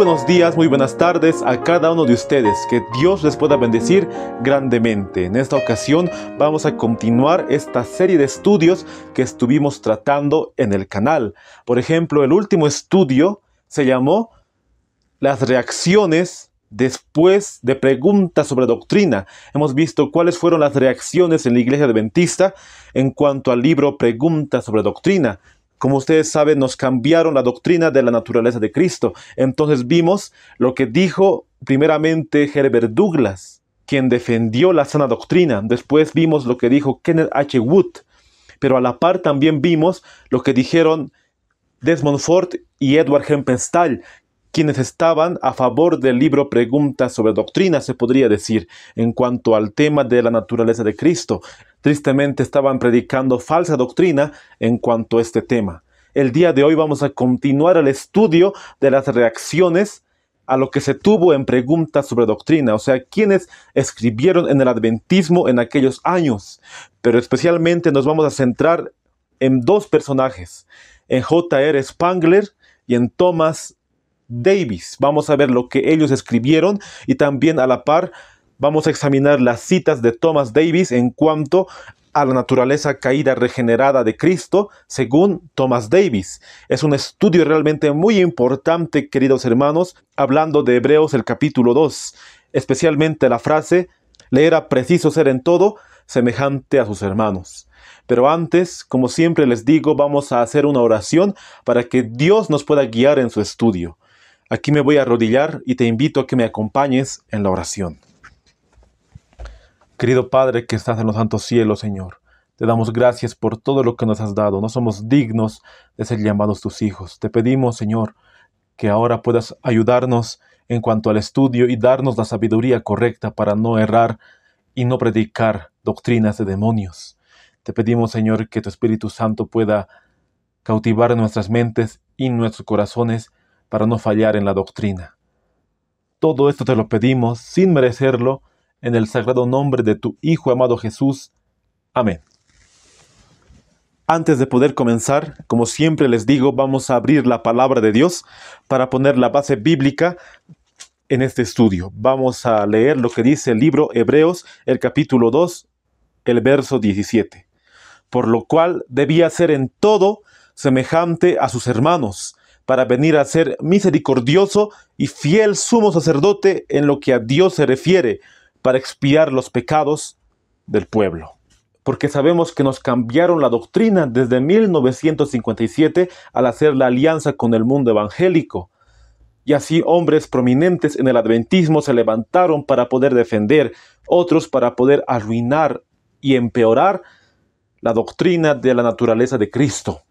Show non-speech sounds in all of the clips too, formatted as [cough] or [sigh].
buenos días, muy buenas tardes a cada uno de ustedes. Que Dios les pueda bendecir grandemente. En esta ocasión vamos a continuar esta serie de estudios que estuvimos tratando en el canal. Por ejemplo, el último estudio se llamó Las reacciones después de preguntas sobre doctrina. Hemos visto cuáles fueron las reacciones en la iglesia adventista en cuanto al libro Preguntas sobre doctrina. Como ustedes saben, nos cambiaron la doctrina de la naturaleza de Cristo. Entonces vimos lo que dijo primeramente Herbert Douglas, quien defendió la sana doctrina. Después vimos lo que dijo Kenneth H. Wood. Pero a la par también vimos lo que dijeron Desmond Ford y Edward Hempenstall, quienes estaban a favor del libro Preguntas sobre Doctrina, se podría decir, en cuanto al tema de la naturaleza de Cristo. Tristemente estaban predicando falsa doctrina en cuanto a este tema. El día de hoy vamos a continuar el estudio de las reacciones a lo que se tuvo en preguntas sobre doctrina, o sea, quienes escribieron en el adventismo en aquellos años. Pero especialmente nos vamos a centrar en dos personajes, en J.R. Spangler y en Thomas Davis. Vamos a ver lo que ellos escribieron y también a la par vamos a examinar las citas de Thomas Davis en cuanto a la naturaleza caída regenerada de Cristo, según Thomas Davis. Es un estudio realmente muy importante, queridos hermanos, hablando de Hebreos el capítulo 2, especialmente la frase, le era preciso ser en todo semejante a sus hermanos. Pero antes, como siempre les digo, vamos a hacer una oración para que Dios nos pueda guiar en su estudio. Aquí me voy a arrodillar y te invito a que me acompañes en la oración. Querido Padre que estás en los santos cielos, Señor, te damos gracias por todo lo que nos has dado. No somos dignos de ser llamados tus hijos. Te pedimos, Señor, que ahora puedas ayudarnos en cuanto al estudio y darnos la sabiduría correcta para no errar y no predicar doctrinas de demonios. Te pedimos, Señor, que tu Espíritu Santo pueda cautivar nuestras mentes y nuestros corazones para no fallar en la doctrina. Todo esto te lo pedimos sin merecerlo en el sagrado nombre de tu Hijo amado Jesús. Amén. Antes de poder comenzar, como siempre les digo, vamos a abrir la palabra de Dios para poner la base bíblica en este estudio. Vamos a leer lo que dice el libro Hebreos, el capítulo 2, el verso 17. Por lo cual debía ser en todo semejante a sus hermanos, para venir a ser misericordioso y fiel sumo sacerdote en lo que a Dios se refiere, para expiar los pecados del pueblo. Porque sabemos que nos cambiaron la doctrina desde 1957 al hacer la alianza con el mundo evangélico. Y así hombres prominentes en el adventismo se levantaron para poder defender, otros para poder arruinar y empeorar la doctrina de la naturaleza de Cristo.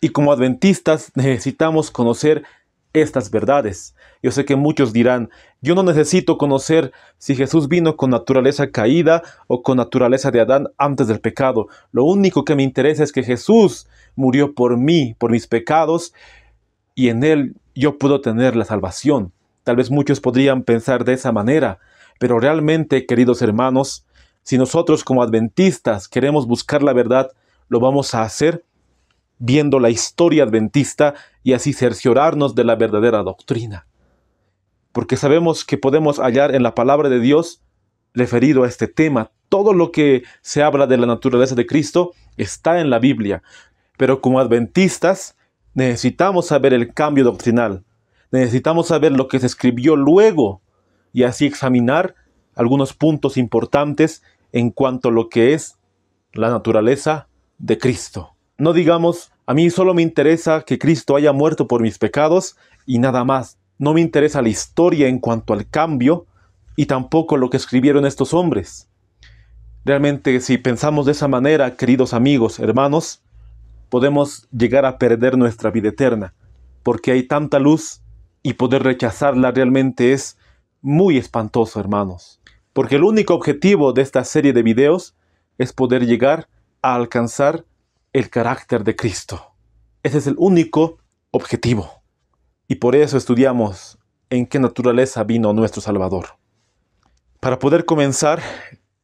Y como adventistas necesitamos conocer estas verdades yo sé que muchos dirán, yo no necesito conocer si Jesús vino con naturaleza caída o con naturaleza de Adán antes del pecado. Lo único que me interesa es que Jesús murió por mí, por mis pecados, y en Él yo puedo tener la salvación. Tal vez muchos podrían pensar de esa manera, pero realmente, queridos hermanos, si nosotros como adventistas queremos buscar la verdad, lo vamos a hacer viendo la historia adventista y así cerciorarnos de la verdadera doctrina porque sabemos que podemos hallar en la palabra de Dios referido a este tema. Todo lo que se habla de la naturaleza de Cristo está en la Biblia. Pero como adventistas necesitamos saber el cambio doctrinal. Necesitamos saber lo que se escribió luego y así examinar algunos puntos importantes en cuanto a lo que es la naturaleza de Cristo. No digamos, a mí solo me interesa que Cristo haya muerto por mis pecados y nada más. No me interesa la historia en cuanto al cambio y tampoco lo que escribieron estos hombres. Realmente si pensamos de esa manera, queridos amigos, hermanos, podemos llegar a perder nuestra vida eterna, porque hay tanta luz y poder rechazarla realmente es muy espantoso, hermanos. Porque el único objetivo de esta serie de videos es poder llegar a alcanzar el carácter de Cristo. Ese es el único objetivo. Y por eso estudiamos en qué naturaleza vino nuestro Salvador. Para poder comenzar,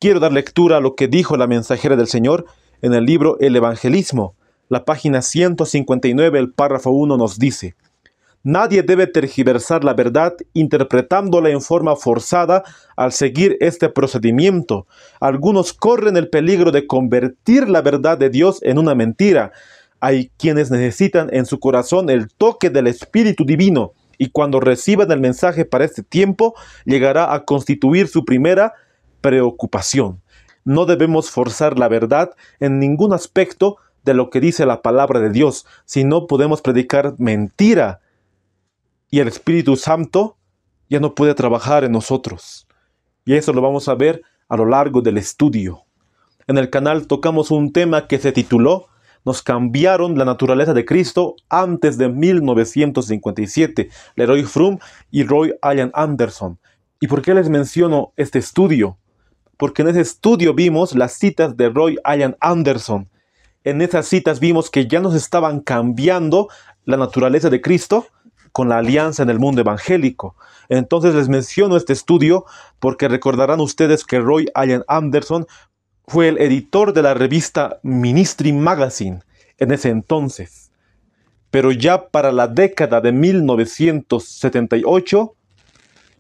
quiero dar lectura a lo que dijo la mensajera del Señor en el libro El Evangelismo. La página 159, el párrafo 1 nos dice, Nadie debe tergiversar la verdad interpretándola en forma forzada al seguir este procedimiento. Algunos corren el peligro de convertir la verdad de Dios en una mentira, hay quienes necesitan en su corazón el toque del Espíritu Divino y cuando reciban el mensaje para este tiempo llegará a constituir su primera preocupación. No debemos forzar la verdad en ningún aspecto de lo que dice la palabra de Dios, si no podemos predicar mentira y el Espíritu Santo ya no puede trabajar en nosotros. Y eso lo vamos a ver a lo largo del estudio. En el canal tocamos un tema que se tituló nos cambiaron la naturaleza de Cristo antes de 1957, Leroy Frum y Roy Allen Anderson. ¿Y por qué les menciono este estudio? Porque en ese estudio vimos las citas de Roy Allen Anderson. En esas citas vimos que ya nos estaban cambiando la naturaleza de Cristo con la alianza en el mundo evangélico. Entonces les menciono este estudio porque recordarán ustedes que Roy Allen Anderson fue el editor de la revista Ministry Magazine en ese entonces. Pero ya para la década de 1978,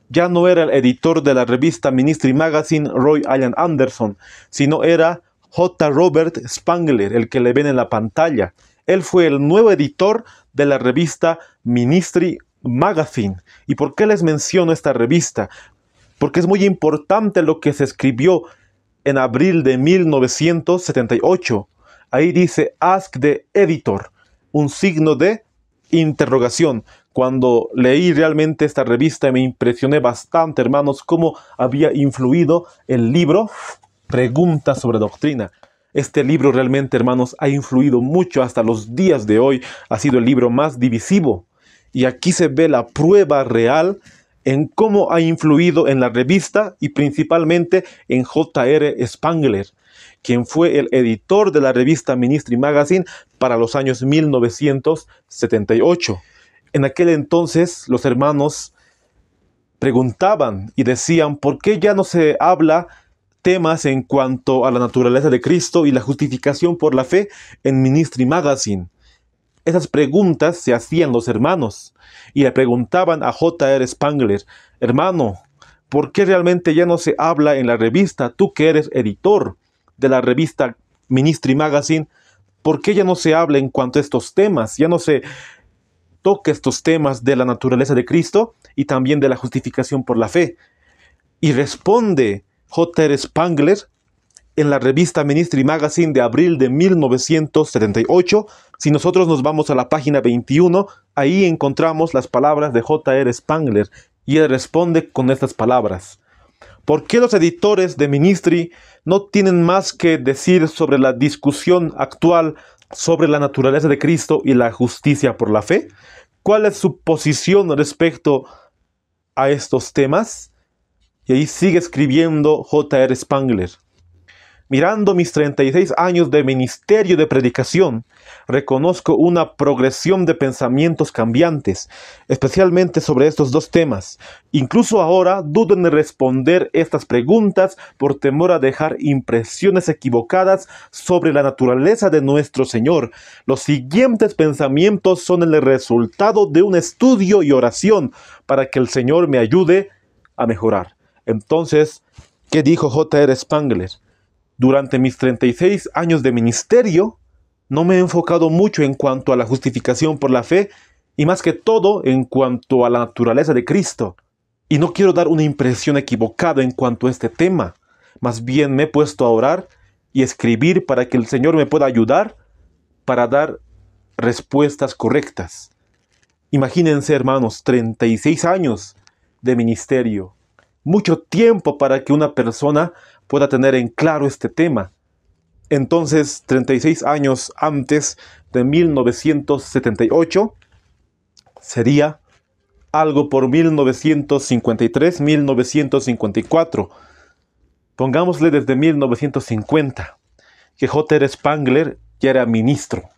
ya no era el editor de la revista Ministry Magazine Roy Allen Anderson, sino era J. Robert Spangler, el que le ven en la pantalla. Él fue el nuevo editor de la revista Ministry Magazine. ¿Y por qué les menciono esta revista? Porque es muy importante lo que se escribió en abril de 1978. Ahí dice Ask the Editor, un signo de interrogación. Cuando leí realmente esta revista me impresioné bastante, hermanos, cómo había influido el libro Preguntas sobre Doctrina. Este libro realmente, hermanos, ha influido mucho hasta los días de hoy. Ha sido el libro más divisivo. Y aquí se ve la prueba real en cómo ha influido en la revista y principalmente en J.R. Spangler, quien fue el editor de la revista Ministry Magazine para los años 1978. En aquel entonces los hermanos preguntaban y decían, ¿por qué ya no se habla temas en cuanto a la naturaleza de Cristo y la justificación por la fe en Ministry Magazine? Esas preguntas se hacían los hermanos y le preguntaban a J.R. Spangler, hermano, ¿por qué realmente ya no se habla en la revista, tú que eres editor de la revista Ministry Magazine, ¿por qué ya no se habla en cuanto a estos temas? Ya no se toca estos temas de la naturaleza de Cristo y también de la justificación por la fe. Y responde J.R. Spangler en la revista Ministry Magazine de abril de 1978. Si nosotros nos vamos a la página 21, ahí encontramos las palabras de J.R. Spangler y él responde con estas palabras. ¿Por qué los editores de Ministry no tienen más que decir sobre la discusión actual sobre la naturaleza de Cristo y la justicia por la fe? ¿Cuál es su posición respecto a estos temas? Y ahí sigue escribiendo J.R. Spangler. Mirando mis 36 años de ministerio de predicación, reconozco una progresión de pensamientos cambiantes, especialmente sobre estos dos temas. Incluso ahora dudo en responder estas preguntas por temor a dejar impresiones equivocadas sobre la naturaleza de nuestro Señor. Los siguientes pensamientos son el resultado de un estudio y oración para que el Señor me ayude a mejorar. Entonces, ¿qué dijo J.R. Spangler? Durante mis 36 años de ministerio, no me he enfocado mucho en cuanto a la justificación por la fe y más que todo en cuanto a la naturaleza de Cristo. Y no quiero dar una impresión equivocada en cuanto a este tema. Más bien me he puesto a orar y escribir para que el Señor me pueda ayudar para dar respuestas correctas. Imagínense, hermanos, 36 años de ministerio. Mucho tiempo para que una persona pueda tener en claro este tema. Entonces, 36 años antes de 1978, sería algo por 1953, 1954. Pongámosle desde 1950. Que J.R. Spangler ya era ministro,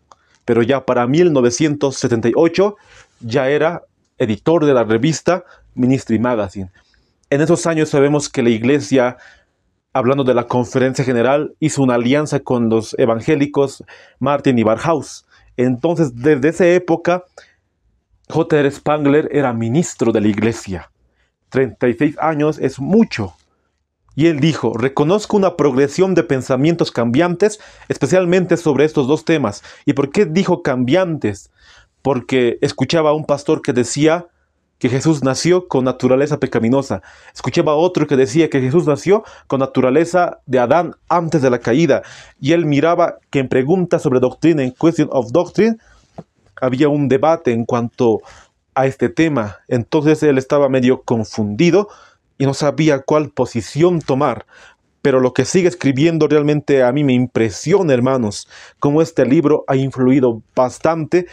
pero ya para 1978 ya era editor de la revista Ministry Magazine. En esos años sabemos que la iglesia hablando de la conferencia general, hizo una alianza con los evangélicos Martin y Barhaus. Entonces, desde esa época, J.R. Spangler era ministro de la iglesia. 36 años es mucho. Y él dijo, reconozco una progresión de pensamientos cambiantes, especialmente sobre estos dos temas. ¿Y por qué dijo cambiantes? Porque escuchaba a un pastor que decía, que Jesús nació con naturaleza pecaminosa. Escuchaba otro que decía que Jesús nació con naturaleza de Adán antes de la caída. Y él miraba que en preguntas sobre doctrina, en Question of Doctrine, había un debate en cuanto a este tema. Entonces él estaba medio confundido y no sabía cuál posición tomar. Pero lo que sigue escribiendo realmente a mí me impresiona, hermanos, cómo este libro ha influido bastante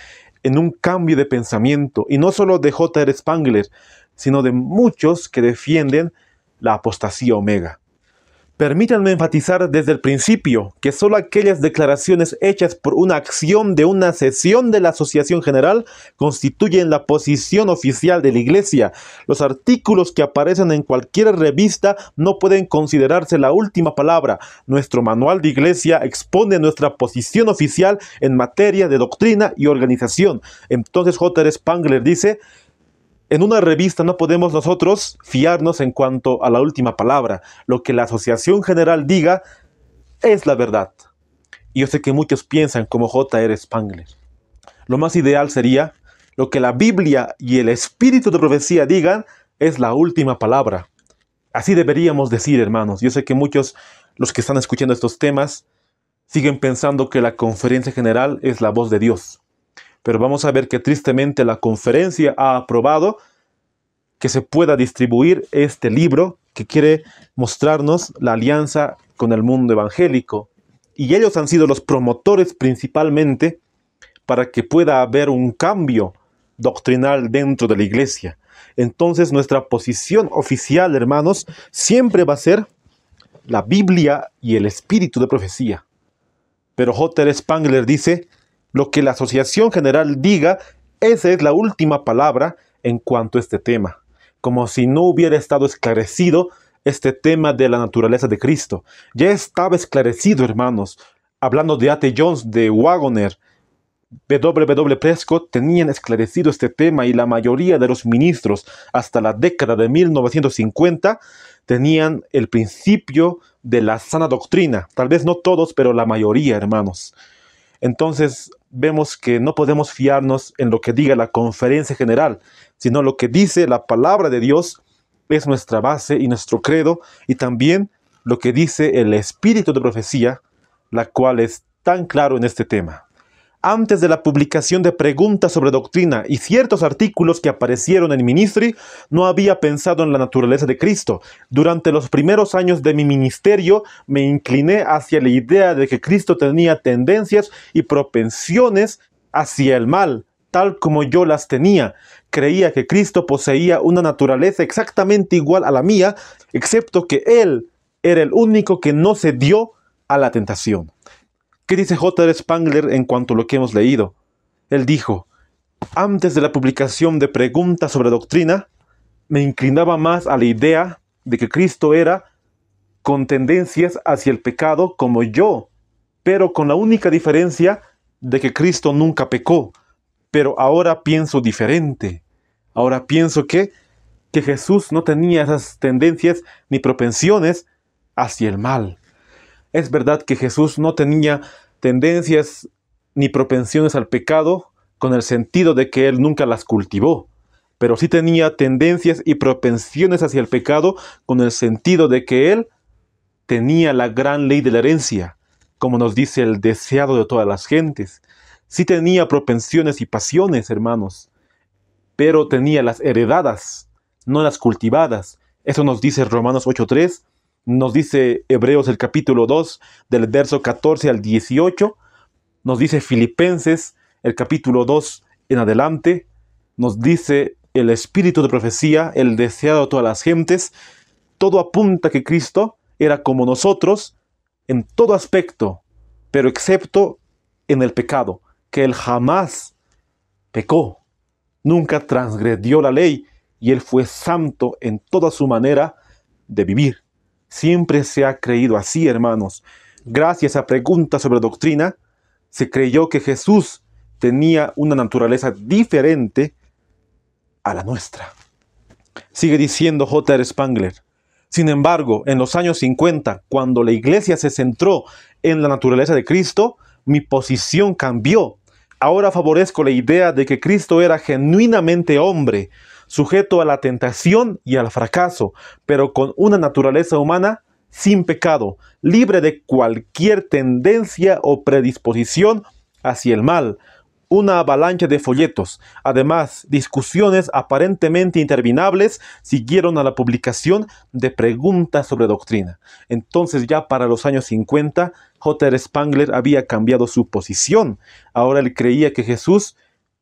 en un cambio de pensamiento, y no solo de J.R. Spangler, sino de muchos que defienden la apostasía omega. Permítanme enfatizar desde el principio que solo aquellas declaraciones hechas por una acción de una sesión de la Asociación General constituyen la posición oficial de la Iglesia. Los artículos que aparecen en cualquier revista no pueden considerarse la última palabra. Nuestro manual de Iglesia expone nuestra posición oficial en materia de doctrina y organización. Entonces J. Spangler dice, en una revista no podemos nosotros fiarnos en cuanto a la última palabra. Lo que la Asociación General diga es la verdad. Y yo sé que muchos piensan como J.R. Spangler. Lo más ideal sería lo que la Biblia y el espíritu de profecía digan es la última palabra. Así deberíamos decir, hermanos. Yo sé que muchos, los que están escuchando estos temas, siguen pensando que la conferencia general es la voz de Dios. Pero vamos a ver que tristemente la conferencia ha aprobado que se pueda distribuir este libro que quiere mostrarnos la alianza con el mundo evangélico. Y ellos han sido los promotores principalmente para que pueda haber un cambio doctrinal dentro de la iglesia. Entonces nuestra posición oficial, hermanos, siempre va a ser la Biblia y el espíritu de profecía. Pero J.R. Spangler dice, lo que la Asociación General diga, esa es la última palabra en cuanto a este tema, como si no hubiera estado esclarecido este tema de la naturaleza de Cristo. Ya estaba esclarecido, hermanos. Hablando de A.T. Jones, de Wagoner, W.W. Prescott tenían esclarecido este tema y la mayoría de los ministros hasta la década de 1950 tenían el principio de la sana doctrina. Tal vez no todos, pero la mayoría, hermanos. Entonces vemos que no podemos fiarnos en lo que diga la conferencia general, sino lo que dice la palabra de Dios es nuestra base y nuestro credo y también lo que dice el espíritu de profecía, la cual es tan claro en este tema antes de la publicación de preguntas sobre doctrina y ciertos artículos que aparecieron en Ministry, no había pensado en la naturaleza de Cristo. Durante los primeros años de mi ministerio me incliné hacia la idea de que Cristo tenía tendencias y propensiones hacia el mal, tal como yo las tenía. Creía que Cristo poseía una naturaleza exactamente igual a la mía, excepto que Él era el único que no se dio a la tentación. ¿Qué dice J.R. Spangler en cuanto a lo que hemos leído? Él dijo, antes de la publicación de Preguntas sobre Doctrina, me inclinaba más a la idea de que Cristo era con tendencias hacia el pecado como yo, pero con la única diferencia de que Cristo nunca pecó. Pero ahora pienso diferente. Ahora pienso que, que Jesús no tenía esas tendencias ni propensiones hacia el mal. Es verdad que Jesús no tenía tendencias ni propensiones al pecado con el sentido de que él nunca las cultivó, pero sí tenía tendencias y propensiones hacia el pecado con el sentido de que él tenía la gran ley de la herencia, como nos dice el deseado de todas las gentes. Sí tenía propensiones y pasiones, hermanos, pero tenía las heredadas, no las cultivadas. Eso nos dice Romanos 8.3 nos dice Hebreos el capítulo 2, del verso 14 al 18, nos dice Filipenses el capítulo 2 en adelante, nos dice el espíritu de profecía, el deseado de todas las gentes, todo apunta que Cristo era como nosotros en todo aspecto, pero excepto en el pecado, que él jamás pecó, nunca transgredió la ley y él fue santo en toda su manera de vivir. Siempre se ha creído así, hermanos. Gracias a preguntas sobre doctrina, se creyó que Jesús tenía una naturaleza diferente a la nuestra. Sigue diciendo J.R. Spangler. Sin embargo, en los años 50, cuando la iglesia se centró en la naturaleza de Cristo, mi posición cambió. Ahora favorezco la idea de que Cristo era genuinamente hombre, sujeto a la tentación y al fracaso, pero con una naturaleza humana sin pecado, libre de cualquier tendencia o predisposición hacia el mal, una avalancha de folletos. Además, discusiones aparentemente interminables siguieron a la publicación de preguntas sobre doctrina. Entonces ya para los años 50, J. Spangler había cambiado su posición. Ahora él creía que Jesús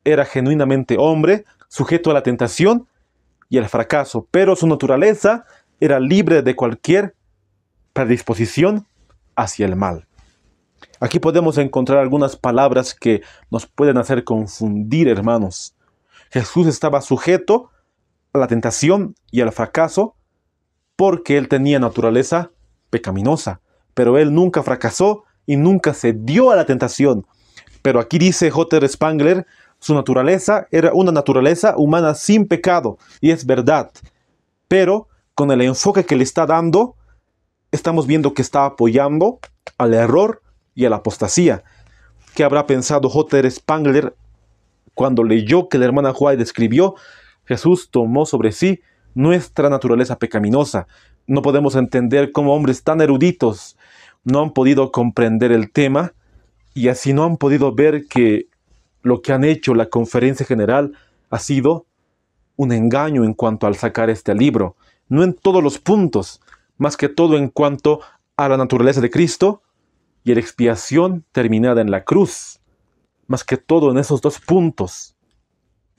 era genuinamente hombre, sujeto a la tentación y al fracaso, pero su naturaleza era libre de cualquier predisposición hacia el mal. Aquí podemos encontrar algunas palabras que nos pueden hacer confundir, hermanos. Jesús estaba sujeto a la tentación y al fracaso porque él tenía naturaleza pecaminosa, pero él nunca fracasó y nunca se dio a la tentación. Pero aquí dice J. Spangler, su naturaleza era una naturaleza humana sin pecado, y es verdad. Pero con el enfoque que le está dando, estamos viendo que está apoyando al error y a la apostasía. ¿Qué habrá pensado J.R. Spangler cuando leyó que la hermana Juárez escribió, Jesús tomó sobre sí nuestra naturaleza pecaminosa? No podemos entender cómo hombres tan eruditos no han podido comprender el tema y así no han podido ver que lo que han hecho la conferencia general ha sido un engaño en cuanto al sacar este libro, no en todos los puntos, más que todo en cuanto a la naturaleza de Cristo y la expiación terminada en la cruz, más que todo en esos dos puntos.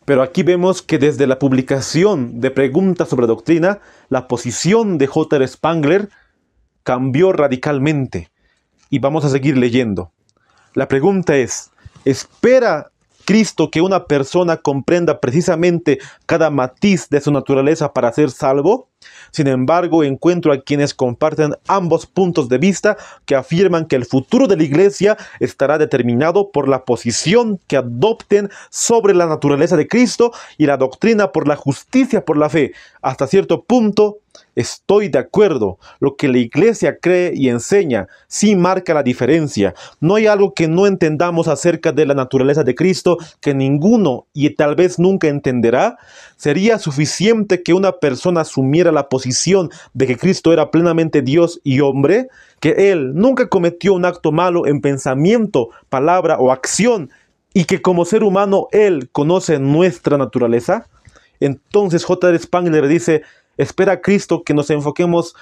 Pero aquí vemos que desde la publicación de preguntas sobre doctrina, la posición de J. Spangler cambió radicalmente. Y vamos a seguir leyendo. La pregunta es, espera Cristo que una persona comprenda precisamente cada matiz de su naturaleza para ser salvo? Sin embargo, encuentro a quienes comparten ambos puntos de vista que afirman que el futuro de la Iglesia estará determinado por la posición que adopten sobre la naturaleza de Cristo y la doctrina por la justicia por la fe. Hasta cierto punto, estoy de acuerdo. Lo que la Iglesia cree y enseña sí marca la diferencia. No hay algo que no entendamos acerca de la naturaleza de Cristo que ninguno y tal vez nunca entenderá. Sería suficiente que una persona asumiera la posición de que Cristo era plenamente Dios y hombre, que Él nunca cometió un acto malo en pensamiento, palabra o acción, y que como ser humano Él conoce nuestra naturaleza. Entonces J.R. Spangler dice, espera Cristo que nos enfoquemos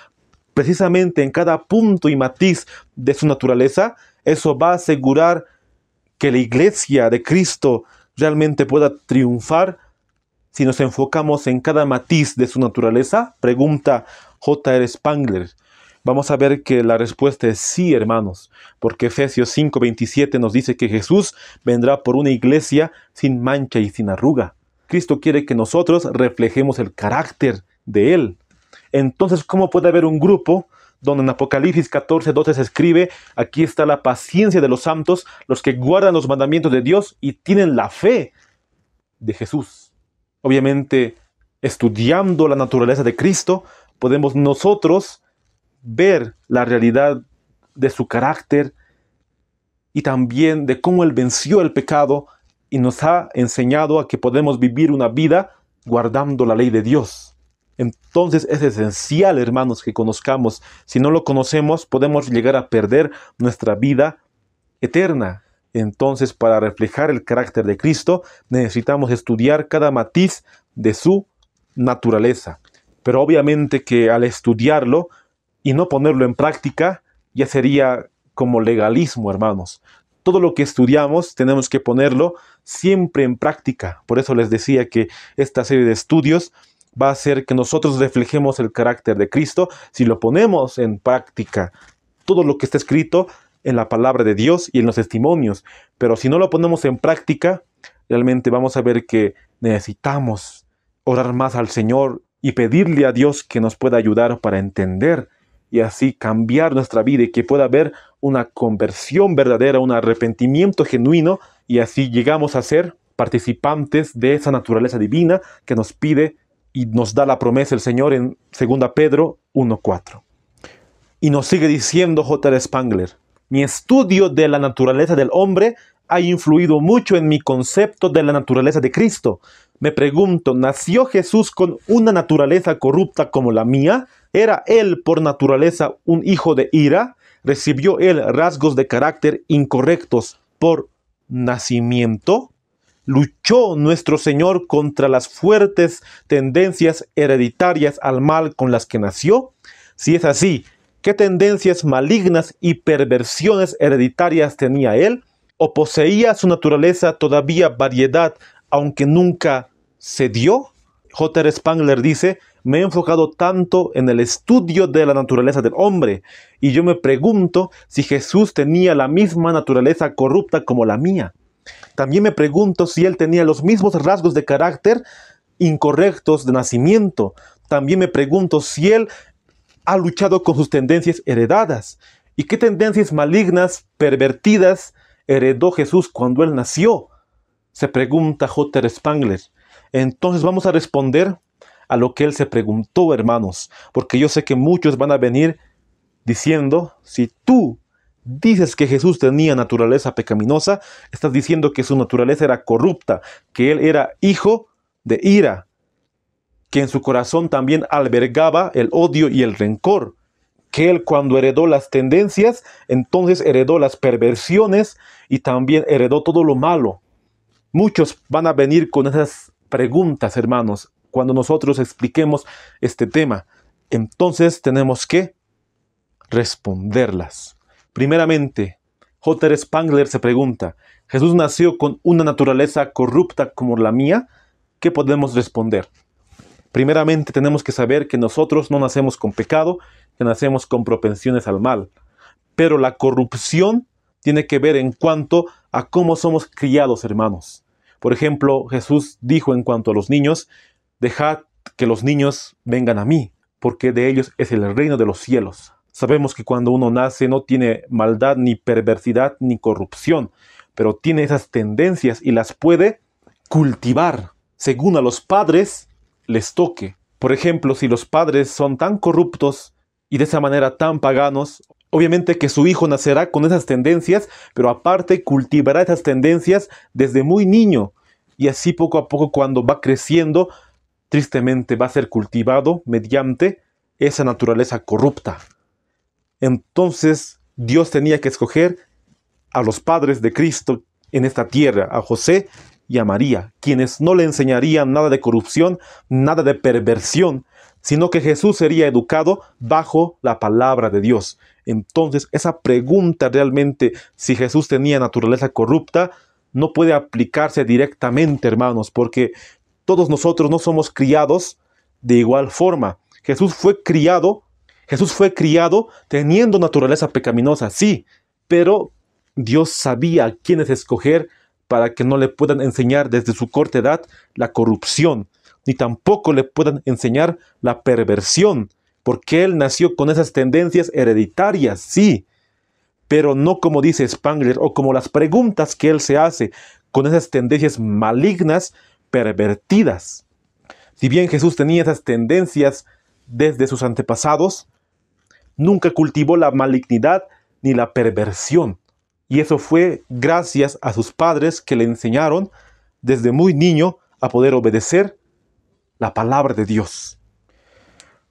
precisamente en cada punto y matiz de su naturaleza. Eso va a asegurar que la iglesia de Cristo realmente pueda triunfar si nos enfocamos en cada matiz de su naturaleza? Pregunta J.R. Spangler. Vamos a ver que la respuesta es sí, hermanos, porque Efesios 5:27 nos dice que Jesús vendrá por una iglesia sin mancha y sin arruga. Cristo quiere que nosotros reflejemos el carácter de Él. Entonces, ¿cómo puede haber un grupo donde en Apocalipsis 14, 12 se escribe, aquí está la paciencia de los santos, los que guardan los mandamientos de Dios y tienen la fe de Jesús? Obviamente, estudiando la naturaleza de Cristo, podemos nosotros ver la realidad de su carácter y también de cómo Él venció el pecado y nos ha enseñado a que podemos vivir una vida guardando la ley de Dios. Entonces es esencial, hermanos, que conozcamos. Si no lo conocemos, podemos llegar a perder nuestra vida eterna. Entonces, para reflejar el carácter de Cristo, necesitamos estudiar cada matiz de su naturaleza. Pero obviamente que al estudiarlo y no ponerlo en práctica, ya sería como legalismo, hermanos. Todo lo que estudiamos tenemos que ponerlo siempre en práctica. Por eso les decía que esta serie de estudios va a hacer que nosotros reflejemos el carácter de Cristo si lo ponemos en práctica. Todo lo que está escrito en la palabra de Dios y en los testimonios. Pero si no lo ponemos en práctica, realmente vamos a ver que necesitamos orar más al Señor y pedirle a Dios que nos pueda ayudar para entender y así cambiar nuestra vida y que pueda haber una conversión verdadera, un arrepentimiento genuino y así llegamos a ser participantes de esa naturaleza divina que nos pide y nos da la promesa el Señor en 2 Pedro 1.4. Y nos sigue diciendo J. Spangler, mi estudio de la naturaleza del hombre ha influido mucho en mi concepto de la naturaleza de Cristo. Me pregunto, ¿nació Jesús con una naturaleza corrupta como la mía? ¿Era él por naturaleza un hijo de ira? ¿Recibió él rasgos de carácter incorrectos por nacimiento? luchó nuestro Señor contra las fuertes tendencias hereditarias al mal con las que nació? Si es así, qué tendencias malignas y perversiones hereditarias tenía él, o poseía su naturaleza todavía variedad, aunque nunca se dio? J. Spangler dice, me he enfocado tanto en el estudio de la naturaleza del hombre, y yo me pregunto si Jesús tenía la misma naturaleza corrupta como la mía. También me pregunto si él tenía los mismos rasgos de carácter incorrectos de nacimiento. También me pregunto si él ha luchado con sus tendencias heredadas. ¿Y qué tendencias malignas, pervertidas, heredó Jesús cuando él nació? Se pregunta J. Spangler. Entonces vamos a responder a lo que él se preguntó, hermanos, porque yo sé que muchos van a venir diciendo, si tú dices que Jesús tenía naturaleza pecaminosa, estás diciendo que su naturaleza era corrupta, que él era hijo de ira, que en su corazón también albergaba el odio y el rencor, que él cuando heredó las tendencias, entonces heredó las perversiones y también heredó todo lo malo. Muchos van a venir con esas preguntas, hermanos, cuando nosotros expliquemos este tema. Entonces tenemos que responderlas. Primeramente, J. Spangler se pregunta, ¿Jesús nació con una naturaleza corrupta como la mía? ¿Qué podemos responder? Primeramente tenemos que saber que nosotros no nacemos con pecado, que nacemos con propensiones al mal. Pero la corrupción tiene que ver en cuanto a cómo somos criados, hermanos. Por ejemplo, Jesús dijo en cuanto a los niños, dejad que los niños vengan a mí, porque de ellos es el reino de los cielos. Sabemos que cuando uno nace no tiene maldad, ni perversidad, ni corrupción, pero tiene esas tendencias y las puede cultivar. Según a los padres, les toque. Por ejemplo, si los padres son tan corruptos y de esa manera tan paganos, obviamente que su hijo nacerá con esas tendencias, pero aparte cultivará esas tendencias desde muy niño. Y así poco a poco cuando va creciendo, tristemente va a ser cultivado mediante esa naturaleza corrupta. Entonces Dios tenía que escoger a los padres de Cristo en esta tierra, a José y a María, quienes no le enseñarían nada de corrupción, nada de perversión, sino que Jesús sería educado bajo la palabra de Dios. Entonces, esa pregunta realmente si Jesús tenía naturaleza corrupta no puede aplicarse directamente, hermanos, porque todos nosotros no somos criados de igual forma. Jesús fue criado, Jesús fue criado teniendo naturaleza pecaminosa, sí, pero Dios sabía a quiénes escoger para que no le puedan enseñar desde su corta edad la corrupción, ni tampoco le puedan enseñar la perversión, porque él nació con esas tendencias hereditarias, sí, pero no como dice Spangler o como las preguntas que él se hace, con esas tendencias malignas, pervertidas. Si bien Jesús tenía esas tendencias desde sus antepasados, nunca cultivó la malignidad ni la perversión. Y eso fue gracias a sus padres que le enseñaron desde muy niño a poder obedecer la palabra de Dios.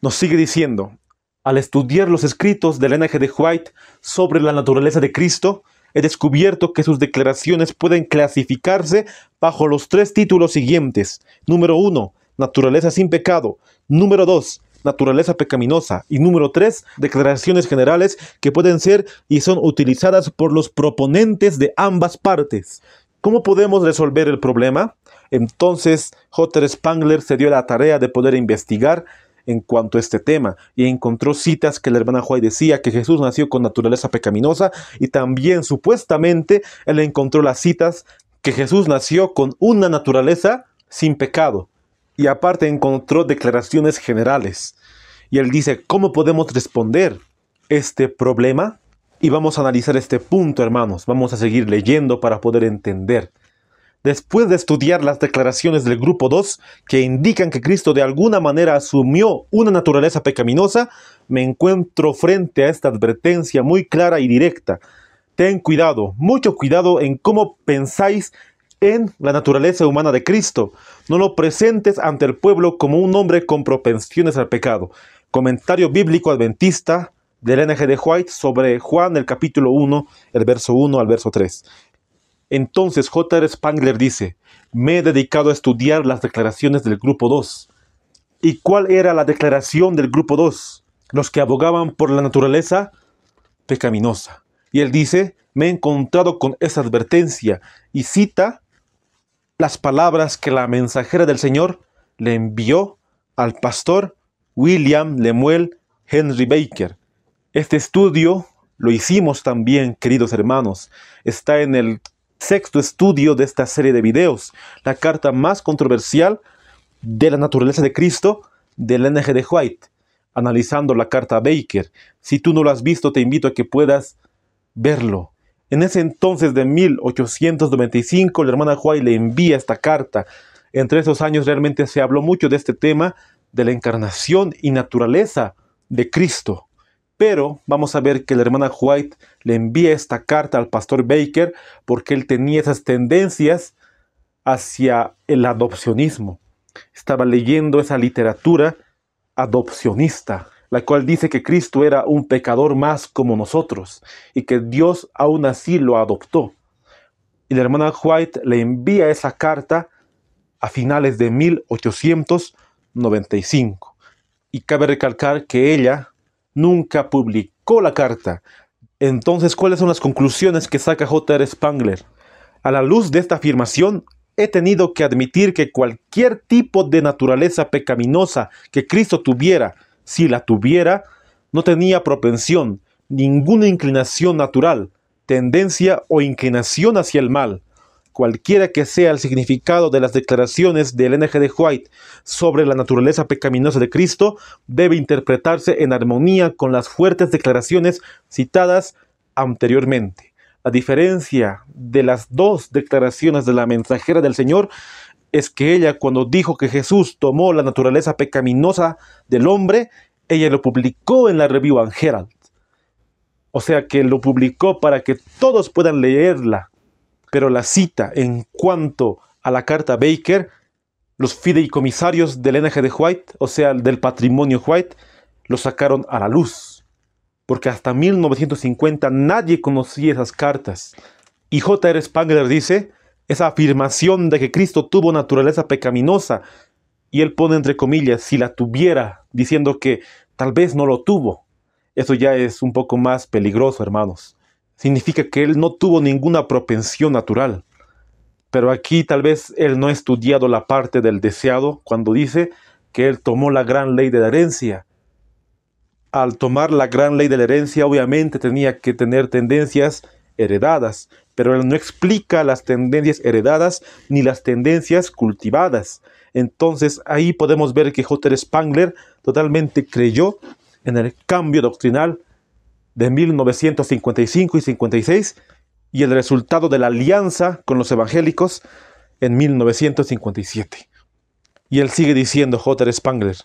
Nos sigue diciendo, al estudiar los escritos del NG de White sobre la naturaleza de Cristo, he descubierto que sus declaraciones pueden clasificarse bajo los tres títulos siguientes. Número 1, naturaleza sin pecado. Número 2, naturaleza pecaminosa. Y número tres, declaraciones generales que pueden ser y son utilizadas por los proponentes de ambas partes. ¿Cómo podemos resolver el problema? Entonces, J. Spangler se dio la tarea de poder investigar en cuanto a este tema y encontró citas que la hermana Juárez decía que Jesús nació con naturaleza pecaminosa y también supuestamente él encontró las citas que Jesús nació con una naturaleza sin pecado. Y aparte encontró declaraciones generales. Y él dice, ¿cómo podemos responder este problema? Y vamos a analizar este punto, hermanos. Vamos a seguir leyendo para poder entender. Después de estudiar las declaraciones del grupo 2, que indican que Cristo de alguna manera asumió una naturaleza pecaminosa, me encuentro frente a esta advertencia muy clara y directa. Ten cuidado, mucho cuidado en cómo pensáis en la naturaleza humana de Cristo. No lo presentes ante el pueblo como un hombre con propensiones al pecado. Comentario bíblico adventista del NG de White sobre Juan el capítulo 1, el verso 1 al verso 3. Entonces J.R. Spangler dice, me he dedicado a estudiar las declaraciones del grupo 2. ¿Y cuál era la declaración del grupo 2? Los que abogaban por la naturaleza pecaminosa. Y él dice, me he encontrado con esa advertencia y cita las palabras que la mensajera del Señor le envió al pastor William Lemuel Henry Baker. Este estudio lo hicimos también, queridos hermanos. Está en el sexto estudio de esta serie de videos, la carta más controversial de la naturaleza de Cristo del NG de White, analizando la carta Baker. Si tú no lo has visto, te invito a que puedas verlo. En ese entonces de 1895, la hermana White le envía esta carta. Entre esos años realmente se habló mucho de este tema de la encarnación y naturaleza de Cristo. Pero vamos a ver que la hermana White le envía esta carta al pastor Baker porque él tenía esas tendencias hacia el adopcionismo. Estaba leyendo esa literatura adopcionista la cual dice que Cristo era un pecador más como nosotros y que Dios aún así lo adoptó. Y la hermana White le envía esa carta a finales de 1895. Y cabe recalcar que ella nunca publicó la carta. Entonces, ¿cuáles son las conclusiones que saca J.R. Spangler? A la luz de esta afirmación, he tenido que admitir que cualquier tipo de naturaleza pecaminosa que Cristo tuviera si la tuviera, no tenía propensión, ninguna inclinación natural, tendencia o inclinación hacia el mal. Cualquiera que sea el significado de las declaraciones del NG de White sobre la naturaleza pecaminosa de Cristo, debe interpretarse en armonía con las fuertes declaraciones citadas anteriormente. A diferencia de las dos declaraciones de la mensajera del Señor, es que ella cuando dijo que Jesús tomó la naturaleza pecaminosa del hombre, ella lo publicó en la revista Herald. O sea que lo publicó para que todos puedan leerla. Pero la cita en cuanto a la carta Baker, los fideicomisarios del NG de White, o sea, del patrimonio White, lo sacaron a la luz. Porque hasta 1950 nadie conocía esas cartas. Y J.R. Spangler dice, esa afirmación de que Cristo tuvo naturaleza pecaminosa. Y él pone entre comillas, si la tuviera, diciendo que tal vez no lo tuvo. Eso ya es un poco más peligroso, hermanos. Significa que él no tuvo ninguna propensión natural. Pero aquí tal vez él no ha estudiado la parte del deseado cuando dice que él tomó la gran ley de la herencia. Al tomar la gran ley de la herencia, obviamente tenía que tener tendencias heredadas, pero no explica las tendencias heredadas ni las tendencias cultivadas. Entonces ahí podemos ver que J. Spangler totalmente creyó en el cambio doctrinal de 1955 y 56 y el resultado de la alianza con los evangélicos en 1957. Y él sigue diciendo J. Spangler.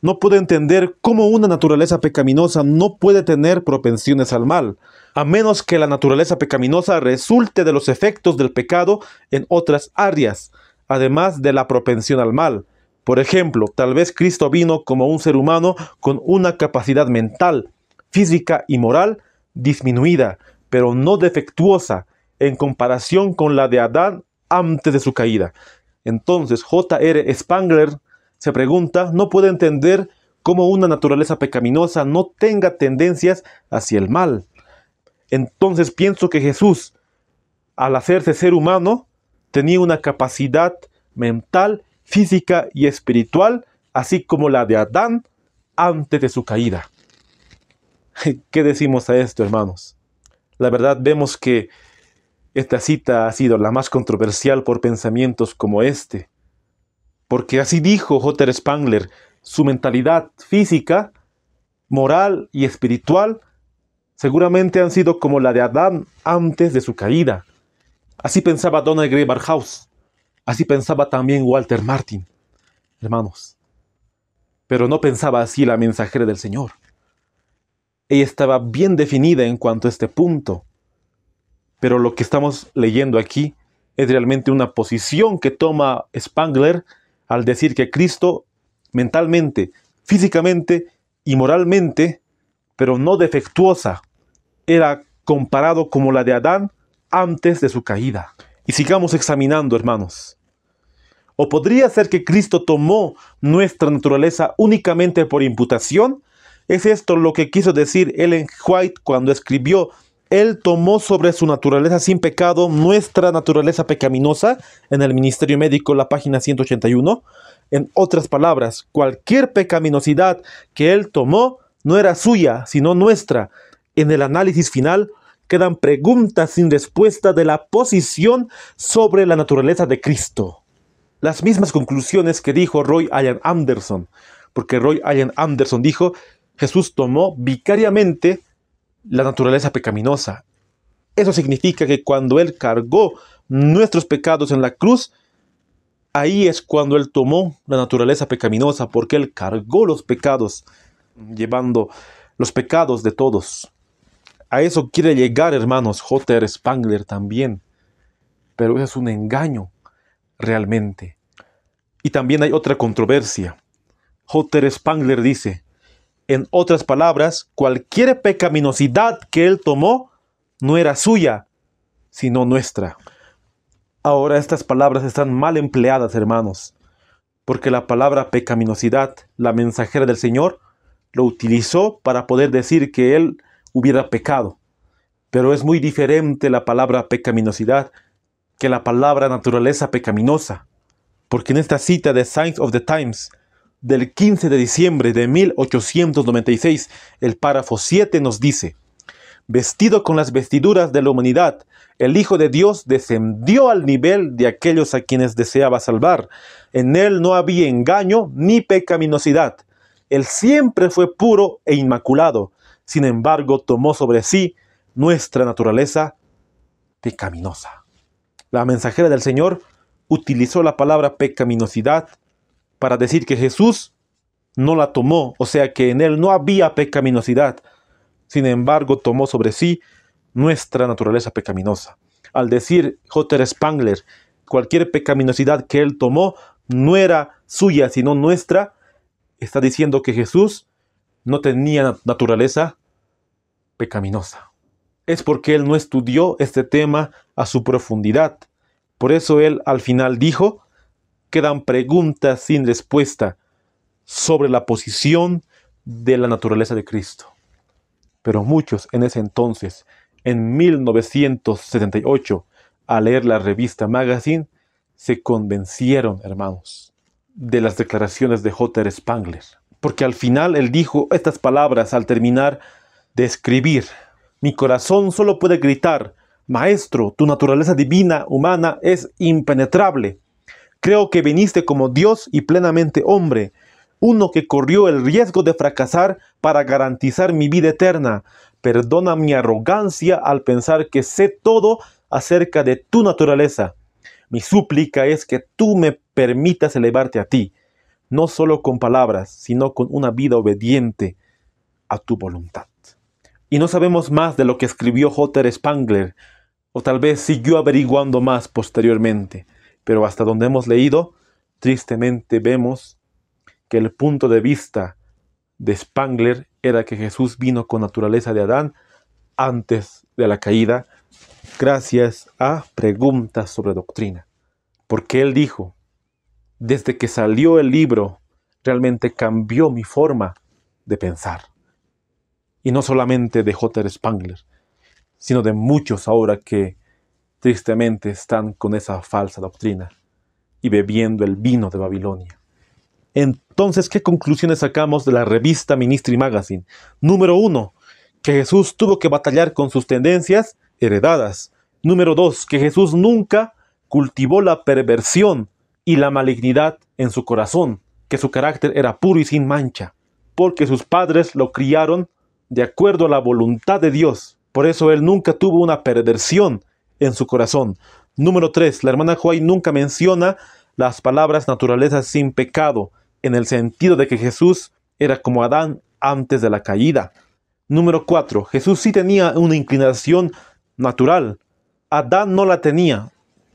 No puedo entender cómo una naturaleza pecaminosa no puede tener propensiones al mal, a menos que la naturaleza pecaminosa resulte de los efectos del pecado en otras áreas, además de la propensión al mal. Por ejemplo, tal vez Cristo vino como un ser humano con una capacidad mental, física y moral disminuida, pero no defectuosa, en comparación con la de Adán antes de su caída. Entonces, J.R. Spangler se pregunta, no puede entender cómo una naturaleza pecaminosa no tenga tendencias hacia el mal. Entonces pienso que Jesús, al hacerse ser humano, tenía una capacidad mental, física y espiritual, así como la de Adán antes de su caída. [laughs] ¿Qué decimos a esto, hermanos? La verdad vemos que esta cita ha sido la más controversial por pensamientos como este, porque así dijo J. Spangler, su mentalidad física, moral y espiritual Seguramente han sido como la de Adán antes de su caída. Así pensaba Donna Gray Barhouse. Así pensaba también Walter Martin. Hermanos, pero no pensaba así la mensajera del Señor. Ella estaba bien definida en cuanto a este punto. Pero lo que estamos leyendo aquí es realmente una posición que toma Spangler al decir que Cristo mentalmente, físicamente y moralmente pero no defectuosa, era comparado como la de Adán antes de su caída. Y sigamos examinando, hermanos. ¿O podría ser que Cristo tomó nuestra naturaleza únicamente por imputación? ¿Es esto lo que quiso decir Ellen White cuando escribió, Él tomó sobre su naturaleza sin pecado nuestra naturaleza pecaminosa en el Ministerio Médico, la página 181? En otras palabras, cualquier pecaminosidad que Él tomó no era suya, sino nuestra. En el análisis final quedan preguntas sin respuesta de la posición sobre la naturaleza de Cristo. Las mismas conclusiones que dijo Roy Allen Anderson, porque Roy Allen Anderson dijo, Jesús tomó vicariamente la naturaleza pecaminosa. Eso significa que cuando Él cargó nuestros pecados en la cruz, ahí es cuando Él tomó la naturaleza pecaminosa, porque Él cargó los pecados llevando los pecados de todos. A eso quiere llegar, hermanos, J.R. Spangler también. Pero es un engaño, realmente. Y también hay otra controversia. J.R. Spangler dice, en otras palabras, cualquier pecaminosidad que él tomó no era suya, sino nuestra. Ahora estas palabras están mal empleadas, hermanos, porque la palabra pecaminosidad, la mensajera del Señor, lo utilizó para poder decir que él hubiera pecado. Pero es muy diferente la palabra pecaminosidad que la palabra naturaleza pecaminosa. Porque en esta cita de Science of the Times del 15 de diciembre de 1896, el párrafo 7 nos dice, vestido con las vestiduras de la humanidad, el Hijo de Dios descendió al nivel de aquellos a quienes deseaba salvar. En él no había engaño ni pecaminosidad. Él siempre fue puro e inmaculado, sin embargo tomó sobre sí nuestra naturaleza pecaminosa. La mensajera del Señor utilizó la palabra pecaminosidad para decir que Jesús no la tomó, o sea que en él no había pecaminosidad. Sin embargo, tomó sobre sí nuestra naturaleza pecaminosa. Al decir J. Spangler, cualquier pecaminosidad que él tomó no era suya, sino nuestra, está diciendo que Jesús no tenía naturaleza pecaminosa. Es porque él no estudió este tema a su profundidad. Por eso él al final dijo, quedan preguntas sin respuesta sobre la posición de la naturaleza de Cristo. Pero muchos en ese entonces, en 1978, al leer la revista Magazine, se convencieron, hermanos de las declaraciones de J. Spangler, porque al final él dijo estas palabras al terminar de escribir. Mi corazón solo puede gritar, Maestro, tu naturaleza divina, humana, es impenetrable. Creo que viniste como Dios y plenamente hombre, uno que corrió el riesgo de fracasar para garantizar mi vida eterna. Perdona mi arrogancia al pensar que sé todo acerca de tu naturaleza. Mi súplica es que tú me permitas elevarte a ti, no solo con palabras, sino con una vida obediente a tu voluntad. Y no sabemos más de lo que escribió J. Spangler, o tal vez siguió averiguando más posteriormente, pero hasta donde hemos leído, tristemente vemos que el punto de vista de Spangler era que Jesús vino con naturaleza de Adán antes de la caída gracias a preguntas sobre doctrina, porque él dijo, desde que salió el libro, realmente cambió mi forma de pensar. Y no solamente de J. Spangler, sino de muchos ahora que tristemente están con esa falsa doctrina y bebiendo el vino de Babilonia. Entonces, ¿qué conclusiones sacamos de la revista Ministry Magazine? Número uno, que Jesús tuvo que batallar con sus tendencias heredadas Número 2. Que Jesús nunca cultivó la perversión y la malignidad en su corazón, que su carácter era puro y sin mancha, porque sus padres lo criaron de acuerdo a la voluntad de Dios. Por eso él nunca tuvo una perversión en su corazón. Número 3. La hermana Joy nunca menciona las palabras naturaleza sin pecado, en el sentido de que Jesús era como Adán antes de la caída. Número 4. Jesús sí tenía una inclinación natural Adán no la tenía,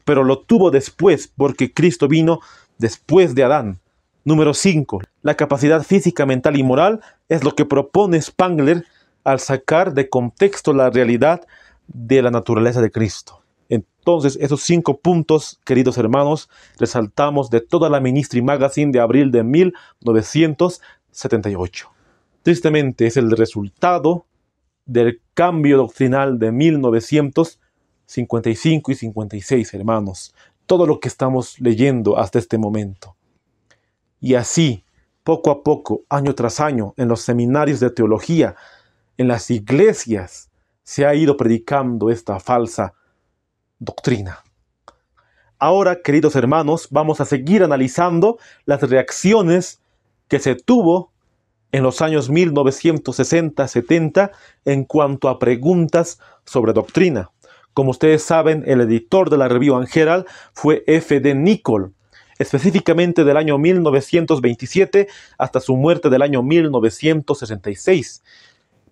pero lo tuvo después porque Cristo vino después de Adán. Número 5. La capacidad física, mental y moral es lo que propone Spangler al sacar de contexto la realidad de la naturaleza de Cristo. Entonces, esos cinco puntos, queridos hermanos, resaltamos de toda la Ministry Magazine de abril de 1978. Tristemente, es el resultado del cambio doctrinal de 1978 55 y 56, hermanos, todo lo que estamos leyendo hasta este momento. Y así, poco a poco, año tras año, en los seminarios de teología, en las iglesias, se ha ido predicando esta falsa doctrina. Ahora, queridos hermanos, vamos a seguir analizando las reacciones que se tuvo en los años 1960-70 en cuanto a preguntas sobre doctrina. Como ustedes saben, el editor de la review and Herald fue F.D. Nicol, específicamente del año 1927 hasta su muerte del año 1966.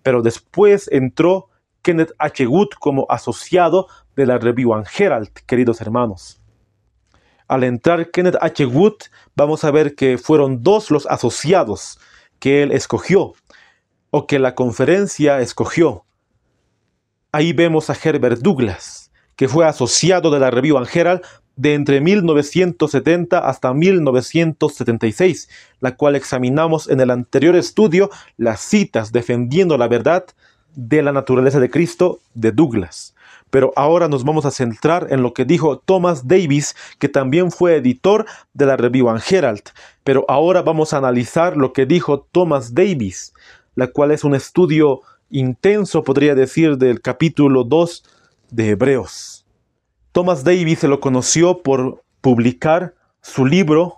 Pero después entró Kenneth H. Wood como asociado de la Review and queridos hermanos. Al entrar Kenneth H. Wood, vamos a ver que fueron dos los asociados que él escogió o que la conferencia escogió. Ahí vemos a Herbert Douglas, que fue asociado de la Review and Herald de entre 1970 hasta 1976, la cual examinamos en el anterior estudio las citas defendiendo la verdad de la naturaleza de Cristo de Douglas. Pero ahora nos vamos a centrar en lo que dijo Thomas Davis, que también fue editor de la Review and Herald. Pero ahora vamos a analizar lo que dijo Thomas Davis, la cual es un estudio intenso, podría decir, del capítulo 2 de Hebreos. Thomas Davis se lo conoció por publicar su libro,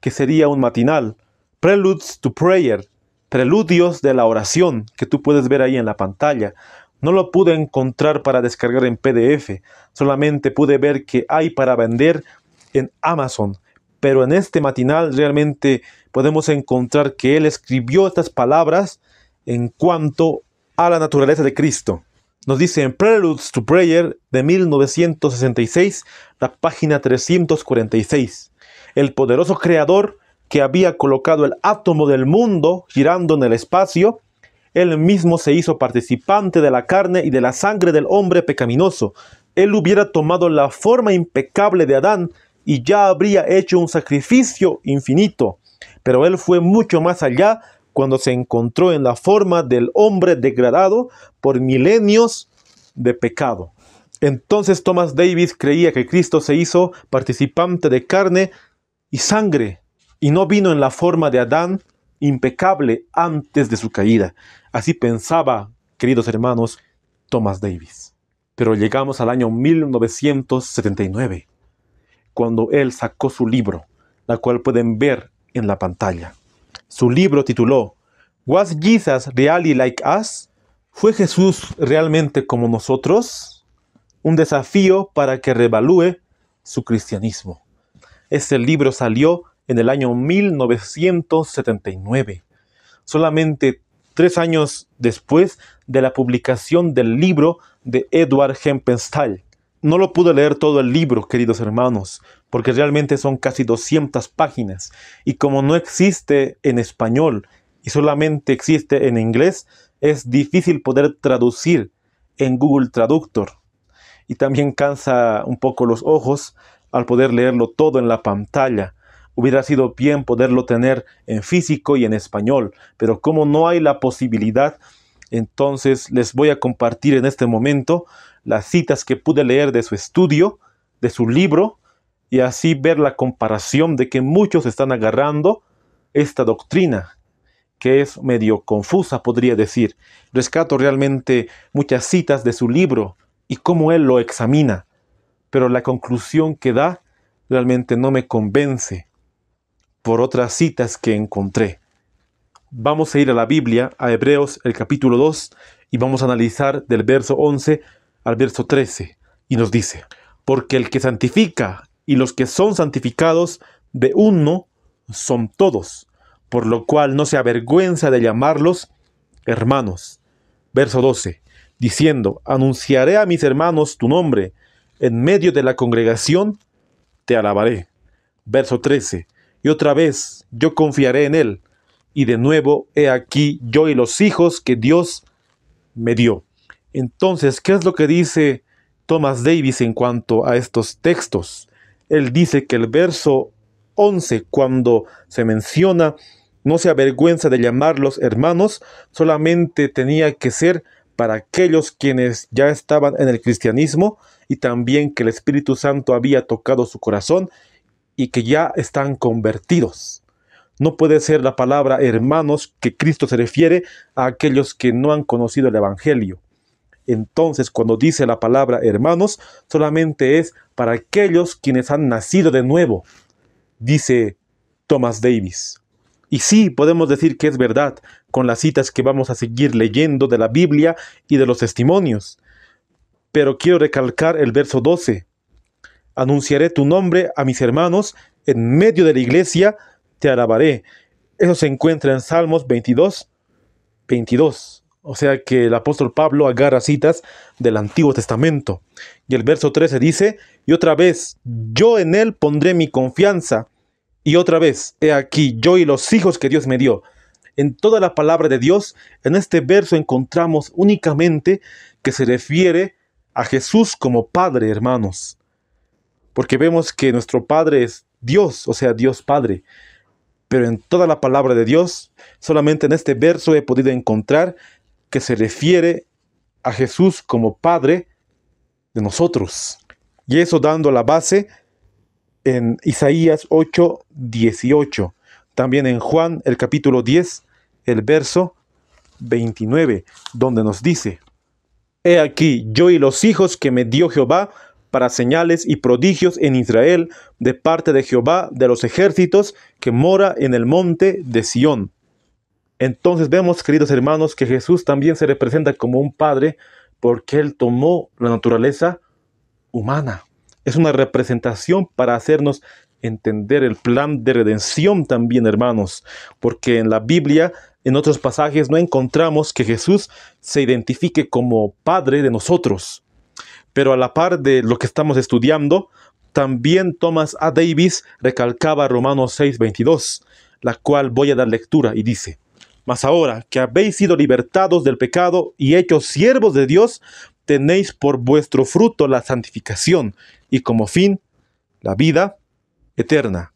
que sería un matinal, Preludes to Prayer, Preludios de la Oración, que tú puedes ver ahí en la pantalla. No lo pude encontrar para descargar en PDF, solamente pude ver que hay para vender en Amazon. Pero en este matinal realmente podemos encontrar que él escribió estas palabras en cuanto a la naturaleza de Cristo. Nos dice en Preludes to Prayer de 1966, la página 346. El poderoso creador que había colocado el átomo del mundo girando en el espacio, él mismo se hizo participante de la carne y de la sangre del hombre pecaminoso. Él hubiera tomado la forma impecable de Adán y ya habría hecho un sacrificio infinito. Pero él fue mucho más allá cuando se encontró en la forma del hombre degradado por milenios de pecado. Entonces Thomas Davis creía que Cristo se hizo participante de carne y sangre y no vino en la forma de Adán impecable antes de su caída. Así pensaba, queridos hermanos, Thomas Davis. Pero llegamos al año 1979, cuando él sacó su libro, la cual pueden ver en la pantalla. Su libro tituló ¿Was Jesus really like us? ¿Fue Jesús realmente como nosotros? Un desafío para que revalúe su cristianismo. Este libro salió en el año 1979, solamente tres años después de la publicación del libro de Edward Hempenstall, no lo pude leer todo el libro, queridos hermanos, porque realmente son casi 200 páginas. Y como no existe en español y solamente existe en inglés, es difícil poder traducir en Google Traductor. Y también cansa un poco los ojos al poder leerlo todo en la pantalla. Hubiera sido bien poderlo tener en físico y en español, pero como no hay la posibilidad, entonces les voy a compartir en este momento las citas que pude leer de su estudio, de su libro, y así ver la comparación de que muchos están agarrando esta doctrina, que es medio confusa, podría decir. Rescato realmente muchas citas de su libro y cómo él lo examina, pero la conclusión que da realmente no me convence por otras citas que encontré. Vamos a ir a la Biblia, a Hebreos el capítulo 2, y vamos a analizar del verso 11 al verso 13 y nos dice, porque el que santifica y los que son santificados de uno son todos, por lo cual no se avergüenza de llamarlos hermanos. Verso 12, diciendo, anunciaré a mis hermanos tu nombre, en medio de la congregación te alabaré. Verso 13, y otra vez yo confiaré en él, y de nuevo he aquí yo y los hijos que Dios me dio. Entonces, ¿qué es lo que dice Thomas Davis en cuanto a estos textos? Él dice que el verso 11, cuando se menciona, no se avergüenza de llamarlos hermanos, solamente tenía que ser para aquellos quienes ya estaban en el cristianismo y también que el Espíritu Santo había tocado su corazón y que ya están convertidos. No puede ser la palabra hermanos que Cristo se refiere a aquellos que no han conocido el Evangelio. Entonces, cuando dice la palabra hermanos, solamente es para aquellos quienes han nacido de nuevo, dice Thomas Davis. Y sí, podemos decir que es verdad con las citas que vamos a seguir leyendo de la Biblia y de los testimonios. Pero quiero recalcar el verso 12. Anunciaré tu nombre a mis hermanos, en medio de la iglesia te alabaré. Eso se encuentra en Salmos 22, 22. O sea que el apóstol Pablo agarra citas del Antiguo Testamento. Y el verso 13 dice, y otra vez, yo en él pondré mi confianza. Y otra vez, he aquí, yo y los hijos que Dios me dio. En toda la palabra de Dios, en este verso encontramos únicamente que se refiere a Jesús como Padre, hermanos. Porque vemos que nuestro Padre es Dios, o sea, Dios Padre. Pero en toda la palabra de Dios, solamente en este verso he podido encontrar que se refiere a Jesús como Padre de nosotros. Y eso dando la base en Isaías 8, 18. También en Juan el capítulo 10, el verso 29, donde nos dice, He aquí yo y los hijos que me dio Jehová para señales y prodigios en Israel de parte de Jehová de los ejércitos que mora en el monte de Sión. Entonces vemos, queridos hermanos, que Jesús también se representa como un padre porque él tomó la naturaleza humana. Es una representación para hacernos entender el plan de redención también, hermanos, porque en la Biblia, en otros pasajes, no encontramos que Jesús se identifique como Padre de nosotros. Pero a la par de lo que estamos estudiando, también Thomas A. Davis recalcaba Romanos 6:22, la cual voy a dar lectura y dice, mas ahora que habéis sido libertados del pecado y hechos siervos de Dios, tenéis por vuestro fruto la santificación y como fin la vida eterna.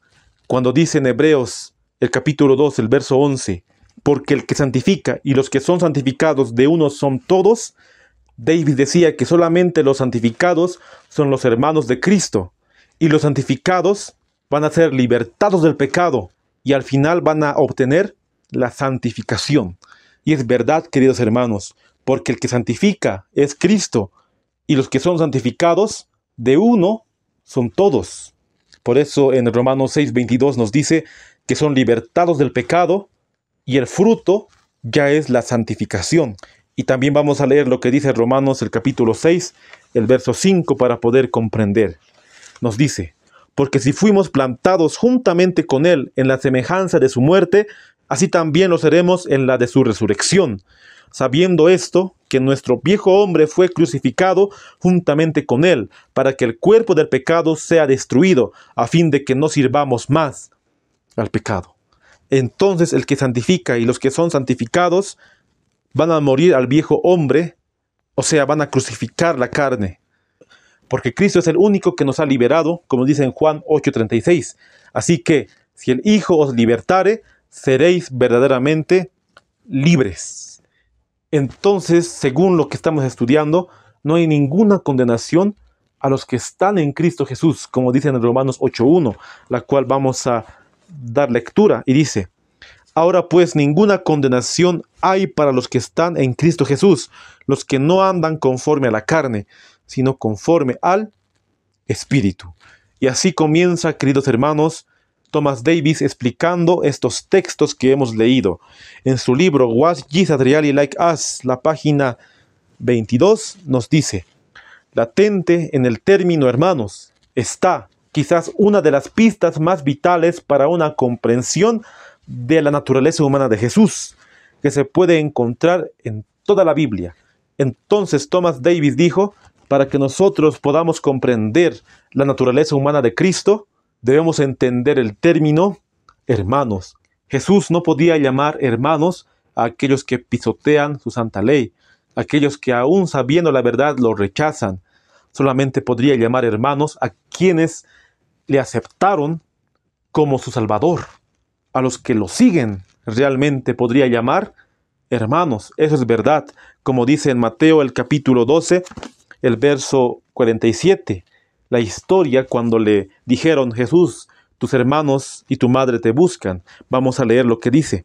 Cuando dice en Hebreos el capítulo 2, el verso 11, porque el que santifica y los que son santificados de uno son todos, David decía que solamente los santificados son los hermanos de Cristo y los santificados van a ser libertados del pecado y al final van a obtener la santificación. Y es verdad, queridos hermanos, porque el que santifica es Cristo, y los que son santificados de uno son todos. Por eso en Romanos 6, 22 nos dice que son libertados del pecado y el fruto ya es la santificación. Y también vamos a leer lo que dice Romanos el capítulo 6, el verso 5 para poder comprender. Nos dice, porque si fuimos plantados juntamente con Él en la semejanza de su muerte, así también lo seremos en la de su resurrección. Sabiendo esto, que nuestro viejo hombre fue crucificado juntamente con él, para que el cuerpo del pecado sea destruido, a fin de que no sirvamos más al pecado. Entonces el que santifica y los que son santificados van a morir al viejo hombre, o sea, van a crucificar la carne. Porque Cristo es el único que nos ha liberado, como dice en Juan 8:36. Así que, si el Hijo os libertare, seréis verdaderamente libres. Entonces, según lo que estamos estudiando, no hay ninguna condenación a los que están en Cristo Jesús, como dice en Romanos 8.1, la cual vamos a dar lectura y dice, Ahora pues ninguna condenación hay para los que están en Cristo Jesús, los que no andan conforme a la carne, sino conforme al Espíritu. Y así comienza, queridos hermanos, Thomas Davis explicando estos textos que hemos leído. En su libro Was Jesus Really Like Us, la página 22, nos dice, latente en el término hermanos está quizás una de las pistas más vitales para una comprensión de la naturaleza humana de Jesús, que se puede encontrar en toda la Biblia. Entonces Thomas Davis dijo, para que nosotros podamos comprender la naturaleza humana de Cristo, debemos entender el término hermanos. Jesús no podía llamar hermanos a aquellos que pisotean su santa ley, aquellos que aún sabiendo la verdad lo rechazan. Solamente podría llamar hermanos a quienes le aceptaron como su Salvador. A los que lo siguen realmente podría llamar hermanos. Eso es verdad, como dice en Mateo el capítulo 12, el verso 47 la historia cuando le dijeron, Jesús, tus hermanos y tu madre te buscan. Vamos a leer lo que dice.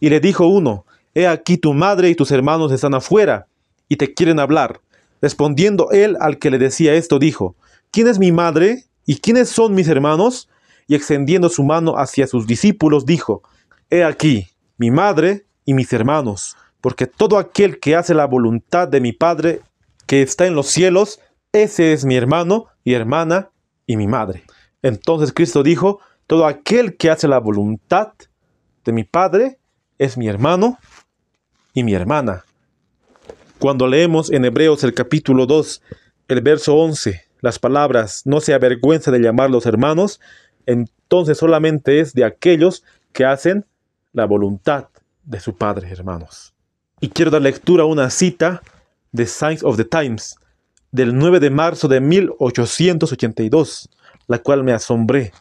Y le dijo uno, He aquí tu madre y tus hermanos están afuera y te quieren hablar. Respondiendo él al que le decía esto, dijo, ¿quién es mi madre y quiénes son mis hermanos? Y extendiendo su mano hacia sus discípulos, dijo, He aquí mi madre y mis hermanos, porque todo aquel que hace la voluntad de mi Padre que está en los cielos, ese es mi hermano y hermana y mi madre. Entonces Cristo dijo, todo aquel que hace la voluntad de mi Padre es mi hermano y mi hermana. Cuando leemos en Hebreos el capítulo 2, el verso 11, las palabras, no se avergüenza de llamarlos hermanos, entonces solamente es de aquellos que hacen la voluntad de su Padre, hermanos. Y quiero dar lectura a una cita de Science of the Times, del 9 de marzo de 1882, la cual me asombré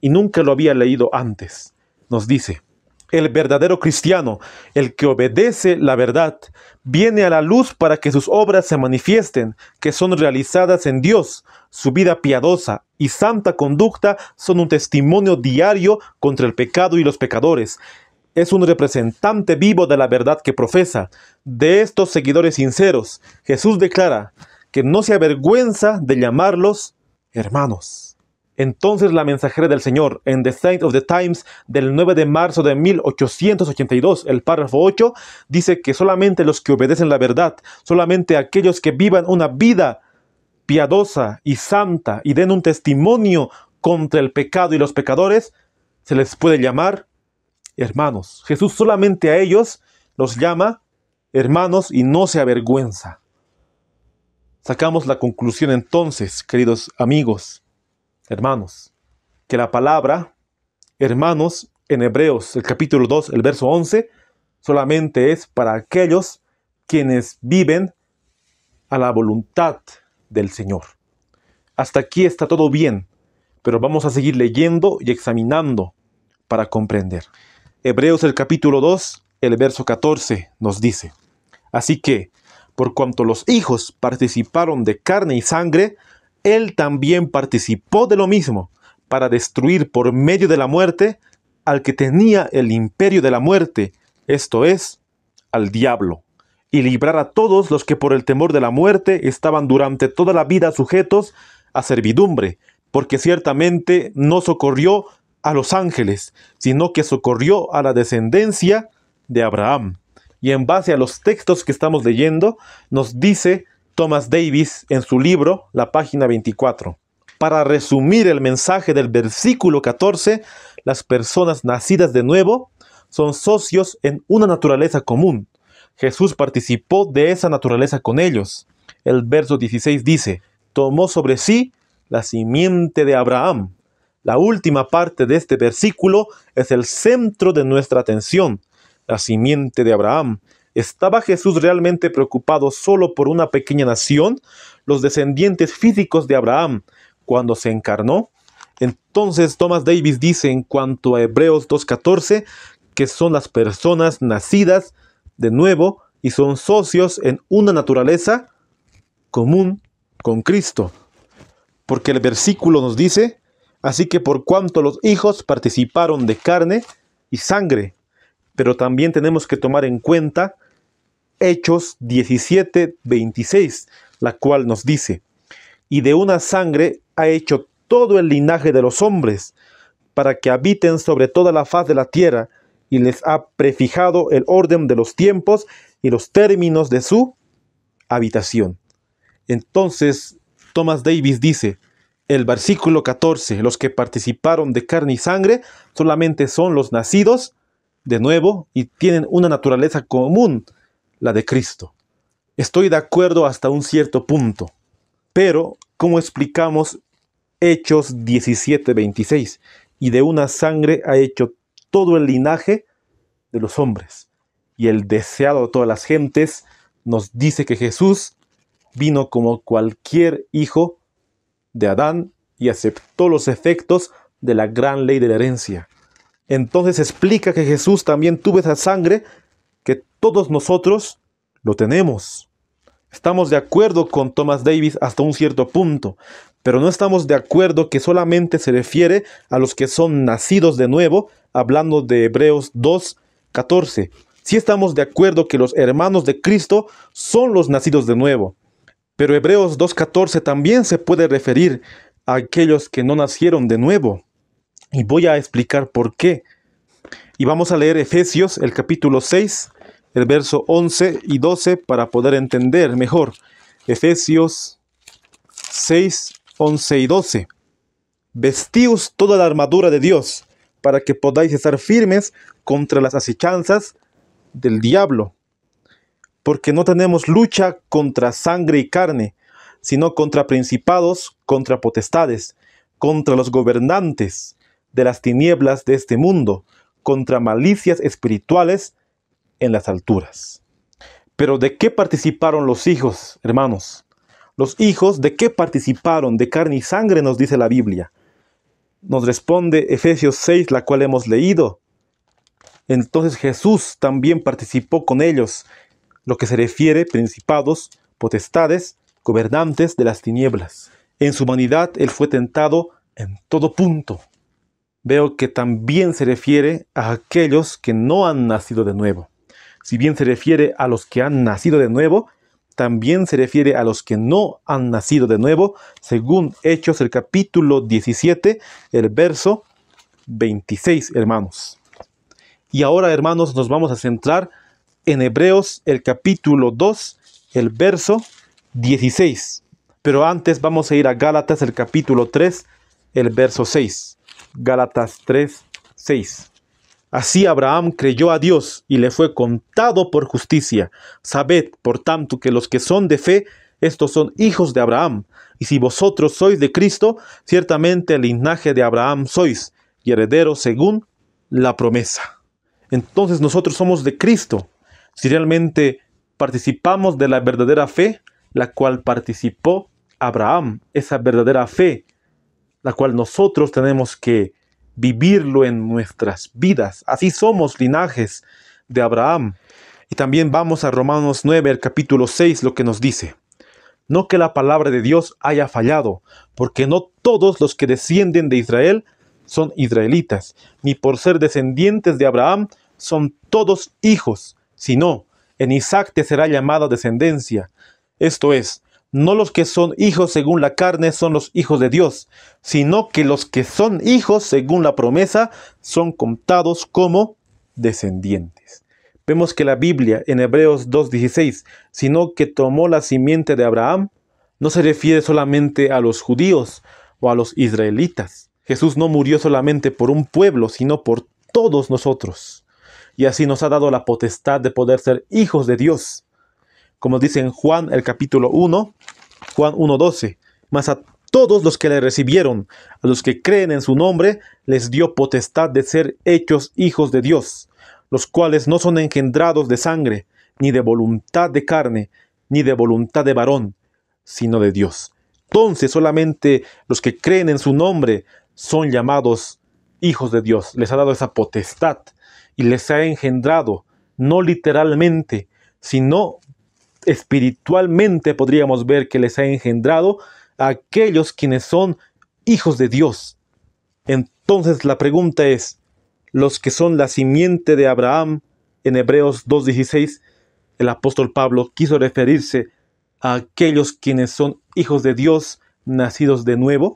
y nunca lo había leído antes. Nos dice, el verdadero cristiano, el que obedece la verdad, viene a la luz para que sus obras se manifiesten, que son realizadas en Dios. Su vida piadosa y santa conducta son un testimonio diario contra el pecado y los pecadores. Es un representante vivo de la verdad que profesa. De estos seguidores sinceros, Jesús declara, que no se avergüenza de llamarlos hermanos. Entonces la mensajera del Señor en The Saint of the Times del 9 de marzo de 1882, el párrafo 8, dice que solamente los que obedecen la verdad, solamente aquellos que vivan una vida piadosa y santa y den un testimonio contra el pecado y los pecadores, se les puede llamar hermanos. Jesús solamente a ellos los llama hermanos y no se avergüenza. Sacamos la conclusión entonces, queridos amigos, hermanos, que la palabra hermanos en Hebreos, el capítulo 2, el verso 11, solamente es para aquellos quienes viven a la voluntad del Señor. Hasta aquí está todo bien, pero vamos a seguir leyendo y examinando para comprender. Hebreos el capítulo 2, el verso 14 nos dice, así que por cuanto los hijos participaron de carne y sangre, él también participó de lo mismo, para destruir por medio de la muerte al que tenía el imperio de la muerte, esto es, al diablo, y librar a todos los que por el temor de la muerte estaban durante toda la vida sujetos a servidumbre, porque ciertamente no socorrió a los ángeles, sino que socorrió a la descendencia de Abraham y en base a los textos que estamos leyendo, nos dice Thomas Davis en su libro, la página 24. Para resumir el mensaje del versículo 14, las personas nacidas de nuevo son socios en una naturaleza común. Jesús participó de esa naturaleza con ellos. El verso 16 dice, tomó sobre sí la simiente de Abraham. La última parte de este versículo es el centro de nuestra atención la simiente de Abraham. ¿Estaba Jesús realmente preocupado solo por una pequeña nación, los descendientes físicos de Abraham, cuando se encarnó? Entonces Thomas Davis dice en cuanto a Hebreos 2.14 que son las personas nacidas de nuevo y son socios en una naturaleza común con Cristo. Porque el versículo nos dice, así que por cuanto los hijos participaron de carne y sangre, pero también tenemos que tomar en cuenta Hechos 17, 26, la cual nos dice, y de una sangre ha hecho todo el linaje de los hombres, para que habiten sobre toda la faz de la tierra, y les ha prefijado el orden de los tiempos y los términos de su habitación. Entonces, Thomas Davis dice, el versículo 14, los que participaron de carne y sangre solamente son los nacidos de nuevo y tienen una naturaleza común, la de Cristo. Estoy de acuerdo hasta un cierto punto, pero ¿cómo explicamos Hechos 17:26? Y de una sangre ha hecho todo el linaje de los hombres. Y el deseado de todas las gentes nos dice que Jesús vino como cualquier hijo de Adán y aceptó los efectos de la gran ley de la herencia. Entonces explica que Jesús también tuvo esa sangre que todos nosotros lo tenemos. Estamos de acuerdo con Thomas Davis hasta un cierto punto, pero no estamos de acuerdo que solamente se refiere a los que son nacidos de nuevo, hablando de Hebreos 2.14. Sí estamos de acuerdo que los hermanos de Cristo son los nacidos de nuevo, pero Hebreos 2.14 también se puede referir a aquellos que no nacieron de nuevo. Y voy a explicar por qué. Y vamos a leer Efesios, el capítulo 6, el verso 11 y 12 para poder entender mejor. Efesios 6, 11 y 12. Vestíos toda la armadura de Dios para que podáis estar firmes contra las asechanzas del diablo. Porque no tenemos lucha contra sangre y carne, sino contra principados, contra potestades, contra los gobernantes de las tinieblas de este mundo contra malicias espirituales en las alturas. Pero ¿de qué participaron los hijos, hermanos? Los hijos, ¿de qué participaron? De carne y sangre nos dice la Biblia. Nos responde Efesios 6, la cual hemos leído. Entonces Jesús también participó con ellos, lo que se refiere principados, potestades, gobernantes de las tinieblas. En su humanidad Él fue tentado en todo punto, veo que también se refiere a aquellos que no han nacido de nuevo. Si bien se refiere a los que han nacido de nuevo, también se refiere a los que no han nacido de nuevo, según Hechos el capítulo 17, el verso 26, hermanos. Y ahora, hermanos, nos vamos a centrar en Hebreos el capítulo 2, el verso 16. Pero antes vamos a ir a Gálatas el capítulo 3, el verso 6. Galatas 3.6 Así Abraham creyó a Dios y le fue contado por justicia. Sabed, por tanto, que los que son de fe, estos son hijos de Abraham. Y si vosotros sois de Cristo, ciertamente el linaje de Abraham sois, y herederos según la promesa. Entonces nosotros somos de Cristo. Si realmente participamos de la verdadera fe, la cual participó Abraham, esa verdadera fe la cual nosotros tenemos que vivirlo en nuestras vidas. Así somos linajes de Abraham. Y también vamos a Romanos 9, el capítulo 6, lo que nos dice. No que la palabra de Dios haya fallado, porque no todos los que descienden de Israel son israelitas, ni por ser descendientes de Abraham son todos hijos, sino en Isaac te será llamada descendencia. Esto es, no los que son hijos según la carne son los hijos de Dios, sino que los que son hijos según la promesa son contados como descendientes. Vemos que la Biblia en Hebreos 2.16, sino que tomó la simiente de Abraham, no se refiere solamente a los judíos o a los israelitas. Jesús no murió solamente por un pueblo, sino por todos nosotros. Y así nos ha dado la potestad de poder ser hijos de Dios como dice en Juan el capítulo 1, Juan 1.12, mas a todos los que le recibieron, a los que creen en su nombre, les dio potestad de ser hechos hijos de Dios, los cuales no son engendrados de sangre, ni de voluntad de carne, ni de voluntad de varón, sino de Dios. Entonces solamente los que creen en su nombre son llamados hijos de Dios. Les ha dado esa potestad y les ha engendrado, no literalmente, sino espiritualmente podríamos ver que les ha engendrado a aquellos quienes son hijos de Dios. Entonces la pregunta es, los que son la simiente de Abraham, en Hebreos 2.16, el apóstol Pablo quiso referirse a aquellos quienes son hijos de Dios, nacidos de nuevo.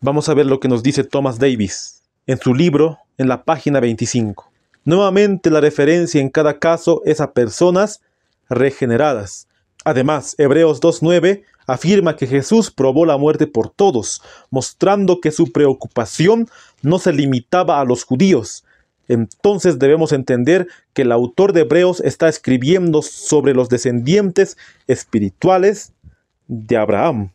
Vamos a ver lo que nos dice Thomas Davis en su libro, en la página 25. Nuevamente la referencia en cada caso es a personas regeneradas. Además, Hebreos 2.9 afirma que Jesús probó la muerte por todos, mostrando que su preocupación no se limitaba a los judíos. Entonces debemos entender que el autor de Hebreos está escribiendo sobre los descendientes espirituales de Abraham.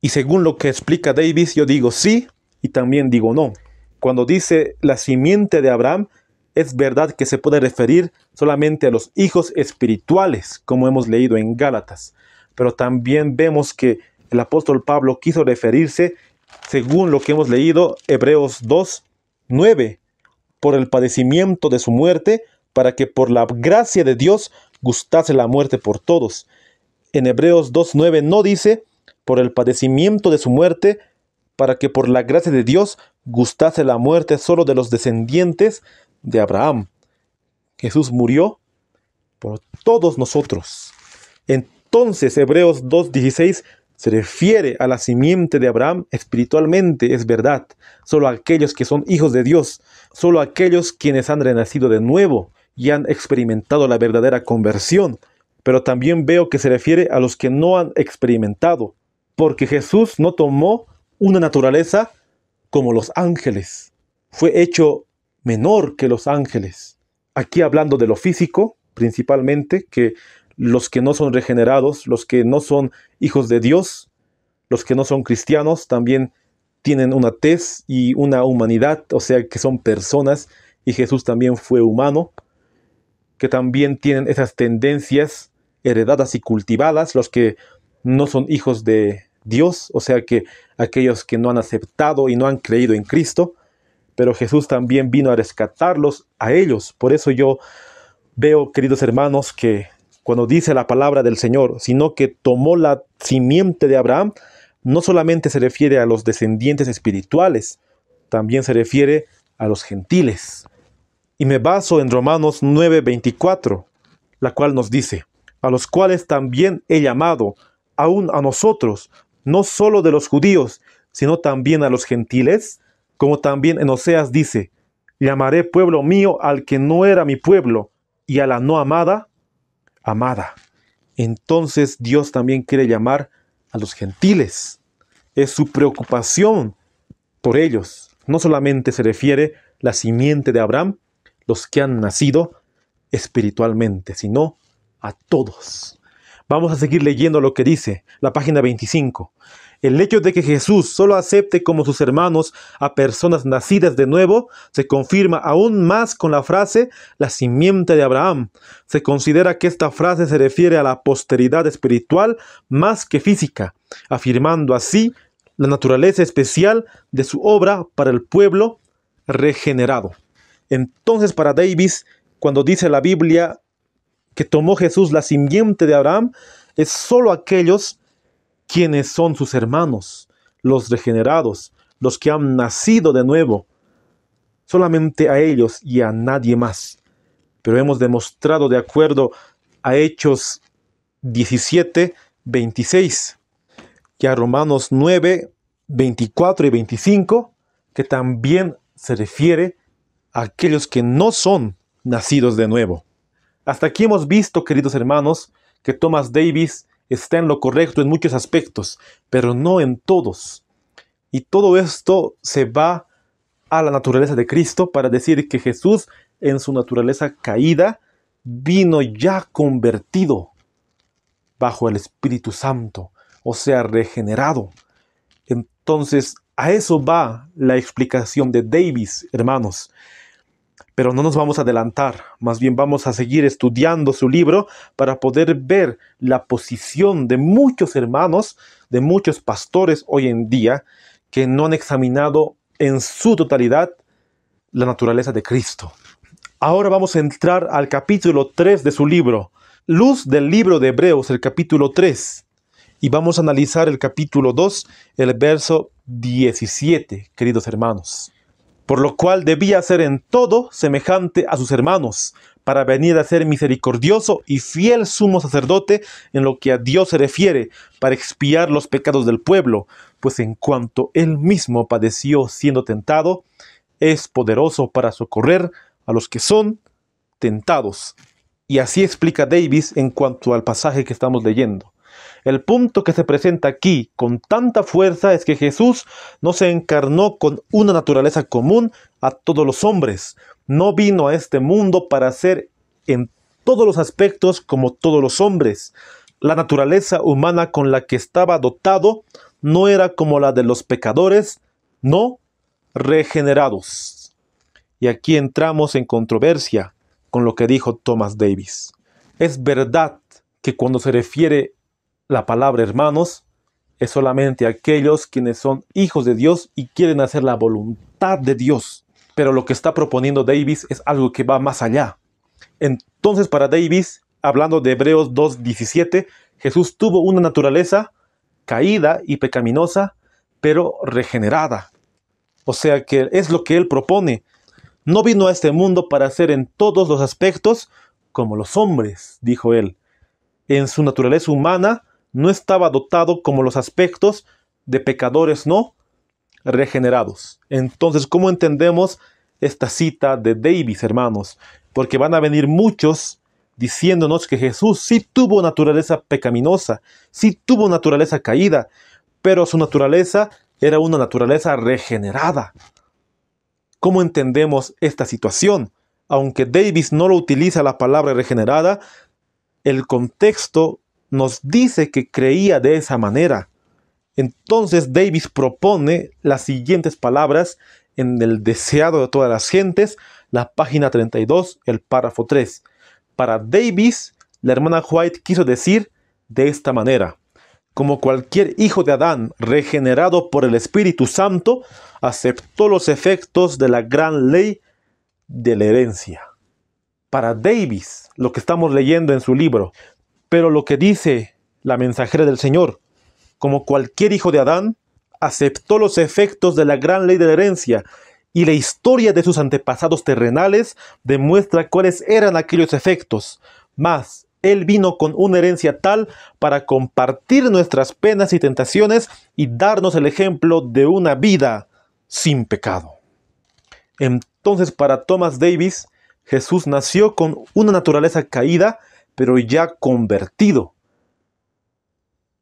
Y según lo que explica Davis, yo digo sí y también digo no. Cuando dice la simiente de Abraham, es verdad que se puede referir solamente a los hijos espirituales, como hemos leído en Gálatas, pero también vemos que el apóstol Pablo quiso referirse, según lo que hemos leído, Hebreos 2:9, por el padecimiento de su muerte, para que por la gracia de Dios gustase la muerte por todos. En Hebreos 2.9 no dice, por el padecimiento de su muerte, para que por la gracia de Dios gustase la muerte solo de los descendientes de Abraham. Jesús murió por todos nosotros. Entonces Hebreos 2.16 se refiere a la simiente de Abraham espiritualmente, es verdad. Solo aquellos que son hijos de Dios, solo aquellos quienes han renacido de nuevo y han experimentado la verdadera conversión. Pero también veo que se refiere a los que no han experimentado, porque Jesús no tomó una naturaleza como los ángeles. Fue hecho menor que los ángeles. Aquí hablando de lo físico, principalmente, que los que no son regenerados, los que no son hijos de Dios, los que no son cristianos, también tienen una tez y una humanidad, o sea que son personas, y Jesús también fue humano, que también tienen esas tendencias heredadas y cultivadas, los que no son hijos de Dios, o sea que aquellos que no han aceptado y no han creído en Cristo, pero Jesús también vino a rescatarlos a ellos. Por eso yo veo, queridos hermanos, que cuando dice la palabra del Señor, sino que tomó la simiente de Abraham, no solamente se refiere a los descendientes espirituales, también se refiere a los gentiles. Y me baso en Romanos 9:24, la cual nos dice, a los cuales también he llamado, aún a nosotros, no solo de los judíos, sino también a los gentiles, como también en Oseas dice, llamaré pueblo mío al que no era mi pueblo y a la no amada, amada. Entonces Dios también quiere llamar a los gentiles. Es su preocupación por ellos. No solamente se refiere la simiente de Abraham, los que han nacido espiritualmente, sino a todos. Vamos a seguir leyendo lo que dice la página 25. El hecho de que Jesús solo acepte como sus hermanos a personas nacidas de nuevo se confirma aún más con la frase la simiente de Abraham. Se considera que esta frase se refiere a la posteridad espiritual más que física, afirmando así la naturaleza especial de su obra para el pueblo regenerado. Entonces para Davis, cuando dice la Biblia que tomó Jesús la simiente de Abraham, es sólo aquellos quienes son sus hermanos, los regenerados, los que han nacido de nuevo. Solamente a ellos y a nadie más. Pero hemos demostrado de acuerdo a Hechos 17, 26 y a Romanos 9, 24 y 25, que también se refiere a aquellos que no son nacidos de nuevo. Hasta aquí hemos visto, queridos hermanos, que Thomas Davis está en lo correcto en muchos aspectos, pero no en todos. Y todo esto se va a la naturaleza de Cristo para decir que Jesús en su naturaleza caída vino ya convertido bajo el Espíritu Santo, o sea, regenerado. Entonces, a eso va la explicación de Davis, hermanos. Pero no nos vamos a adelantar, más bien vamos a seguir estudiando su libro para poder ver la posición de muchos hermanos, de muchos pastores hoy en día, que no han examinado en su totalidad la naturaleza de Cristo. Ahora vamos a entrar al capítulo 3 de su libro, Luz del libro de Hebreos, el capítulo 3, y vamos a analizar el capítulo 2, el verso 17, queridos hermanos por lo cual debía ser en todo semejante a sus hermanos, para venir a ser misericordioso y fiel sumo sacerdote en lo que a Dios se refiere, para expiar los pecados del pueblo, pues en cuanto él mismo padeció siendo tentado, es poderoso para socorrer a los que son tentados. Y así explica Davis en cuanto al pasaje que estamos leyendo. El punto que se presenta aquí con tanta fuerza es que Jesús no se encarnó con una naturaleza común a todos los hombres. No vino a este mundo para ser en todos los aspectos como todos los hombres. La naturaleza humana con la que estaba dotado no era como la de los pecadores, no regenerados. Y aquí entramos en controversia con lo que dijo Thomas Davis. Es verdad que cuando se refiere la palabra hermanos es solamente aquellos quienes son hijos de Dios y quieren hacer la voluntad de Dios. Pero lo que está proponiendo Davis es algo que va más allá. Entonces para Davis, hablando de Hebreos 2.17, Jesús tuvo una naturaleza caída y pecaminosa, pero regenerada. O sea que es lo que él propone. No vino a este mundo para ser en todos los aspectos como los hombres, dijo él. En su naturaleza humana, no estaba dotado como los aspectos de pecadores no regenerados. Entonces, ¿cómo entendemos esta cita de Davis, hermanos? Porque van a venir muchos diciéndonos que Jesús sí tuvo naturaleza pecaminosa, sí tuvo naturaleza caída, pero su naturaleza era una naturaleza regenerada. ¿Cómo entendemos esta situación? Aunque Davis no lo utiliza la palabra regenerada, el contexto nos dice que creía de esa manera. Entonces Davis propone las siguientes palabras en el deseado de todas las gentes, la página 32, el párrafo 3. Para Davis, la hermana White quiso decir de esta manera, como cualquier hijo de Adán regenerado por el Espíritu Santo, aceptó los efectos de la gran ley de la herencia. Para Davis, lo que estamos leyendo en su libro, pero lo que dice la mensajera del Señor, como cualquier hijo de Adán, aceptó los efectos de la gran ley de la herencia y la historia de sus antepasados terrenales demuestra cuáles eran aquellos efectos. Mas Él vino con una herencia tal para compartir nuestras penas y tentaciones y darnos el ejemplo de una vida sin pecado. Entonces para Thomas Davis, Jesús nació con una naturaleza caída pero ya convertido.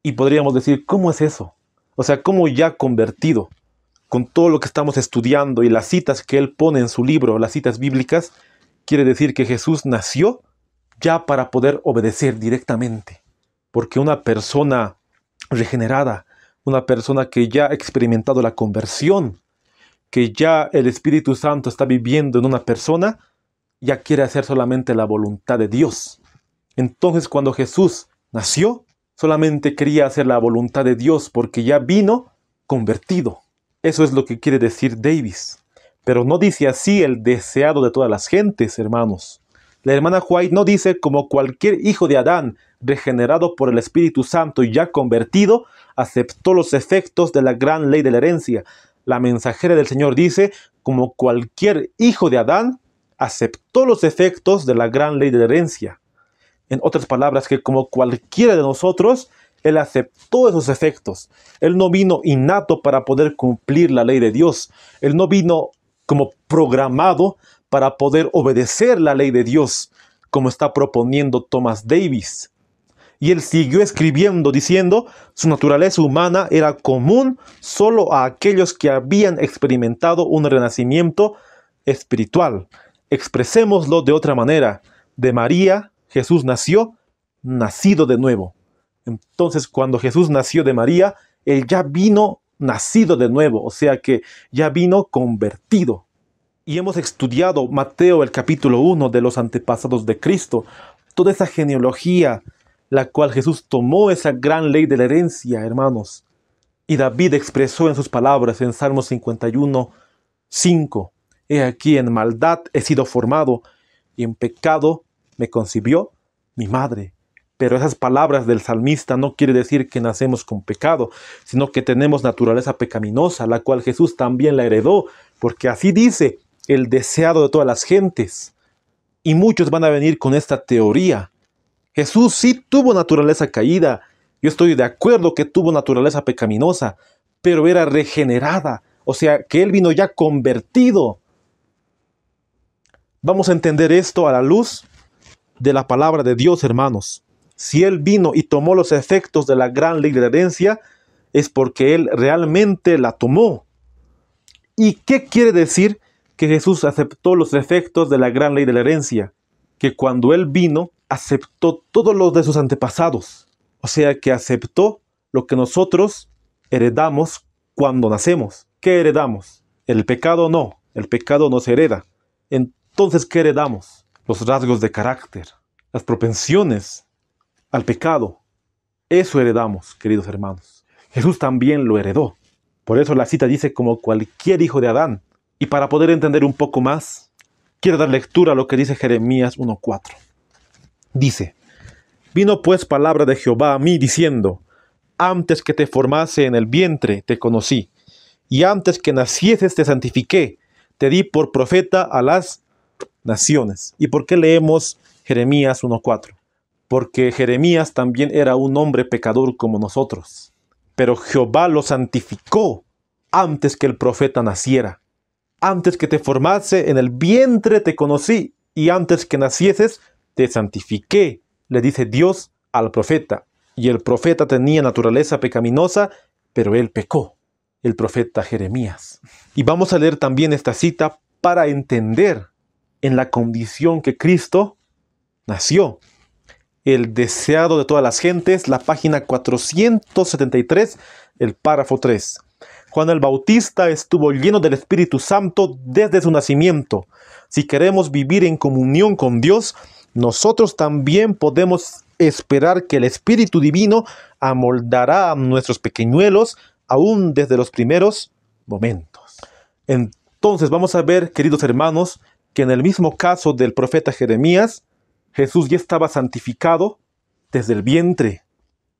Y podríamos decir, ¿cómo es eso? O sea, ¿cómo ya convertido? Con todo lo que estamos estudiando y las citas que él pone en su libro, las citas bíblicas, quiere decir que Jesús nació ya para poder obedecer directamente. Porque una persona regenerada, una persona que ya ha experimentado la conversión, que ya el Espíritu Santo está viviendo en una persona, ya quiere hacer solamente la voluntad de Dios. Entonces cuando Jesús nació, solamente quería hacer la voluntad de Dios porque ya vino convertido. Eso es lo que quiere decir Davis. Pero no dice así el deseado de todas las gentes, hermanos. La hermana White no dice como cualquier hijo de Adán, regenerado por el Espíritu Santo y ya convertido, aceptó los efectos de la gran ley de la herencia. La mensajera del Señor dice, como cualquier hijo de Adán, aceptó los efectos de la gran ley de la herencia. En otras palabras, que como cualquiera de nosotros, Él aceptó esos efectos. Él no vino innato para poder cumplir la ley de Dios. Él no vino como programado para poder obedecer la ley de Dios, como está proponiendo Thomas Davis. Y él siguió escribiendo diciendo, su naturaleza humana era común solo a aquellos que habían experimentado un renacimiento espiritual. Expresémoslo de otra manera. De María Jesús nació nacido de nuevo. Entonces, cuando Jesús nació de María, él ya vino nacido de nuevo, o sea que ya vino convertido. Y hemos estudiado Mateo el capítulo 1 de los antepasados de Cristo, toda esa genealogía, la cual Jesús tomó esa gran ley de la herencia, hermanos. Y David expresó en sus palabras en Salmo 51, 5, He aquí en maldad he sido formado y en pecado me concibió mi madre. Pero esas palabras del salmista no quiere decir que nacemos con pecado, sino que tenemos naturaleza pecaminosa, la cual Jesús también la heredó, porque así dice el deseado de todas las gentes. Y muchos van a venir con esta teoría. Jesús sí tuvo naturaleza caída. Yo estoy de acuerdo que tuvo naturaleza pecaminosa, pero era regenerada. O sea, que Él vino ya convertido. Vamos a entender esto a la luz de la palabra de Dios, hermanos. Si Él vino y tomó los efectos de la gran ley de la herencia, es porque Él realmente la tomó. ¿Y qué quiere decir que Jesús aceptó los efectos de la gran ley de la herencia? Que cuando Él vino, aceptó todos los de sus antepasados. O sea que aceptó lo que nosotros heredamos cuando nacemos. ¿Qué heredamos? El pecado no, el pecado no se hereda. Entonces, ¿qué heredamos? los rasgos de carácter, las propensiones al pecado. Eso heredamos, queridos hermanos. Jesús también lo heredó. Por eso la cita dice como cualquier hijo de Adán. Y para poder entender un poco más, quiero dar lectura a lo que dice Jeremías 1.4. Dice, vino pues palabra de Jehová a mí diciendo, antes que te formase en el vientre te conocí, y antes que nacieses te santifiqué, te di por profeta a las naciones. ¿Y por qué leemos Jeremías 1.4? Porque Jeremías también era un hombre pecador como nosotros, pero Jehová lo santificó antes que el profeta naciera. Antes que te formase en el vientre te conocí y antes que nacieses te santifiqué, le dice Dios al profeta. Y el profeta tenía naturaleza pecaminosa, pero él pecó, el profeta Jeremías. Y vamos a leer también esta cita para entender en la condición que Cristo nació. El deseado de todas las gentes, la página 473, el párrafo 3. Juan el Bautista estuvo lleno del Espíritu Santo desde su nacimiento. Si queremos vivir en comunión con Dios, nosotros también podemos esperar que el Espíritu Divino amoldará a nuestros pequeñuelos aún desde los primeros momentos. Entonces vamos a ver, queridos hermanos, que en el mismo caso del profeta Jeremías, Jesús ya estaba santificado desde el vientre.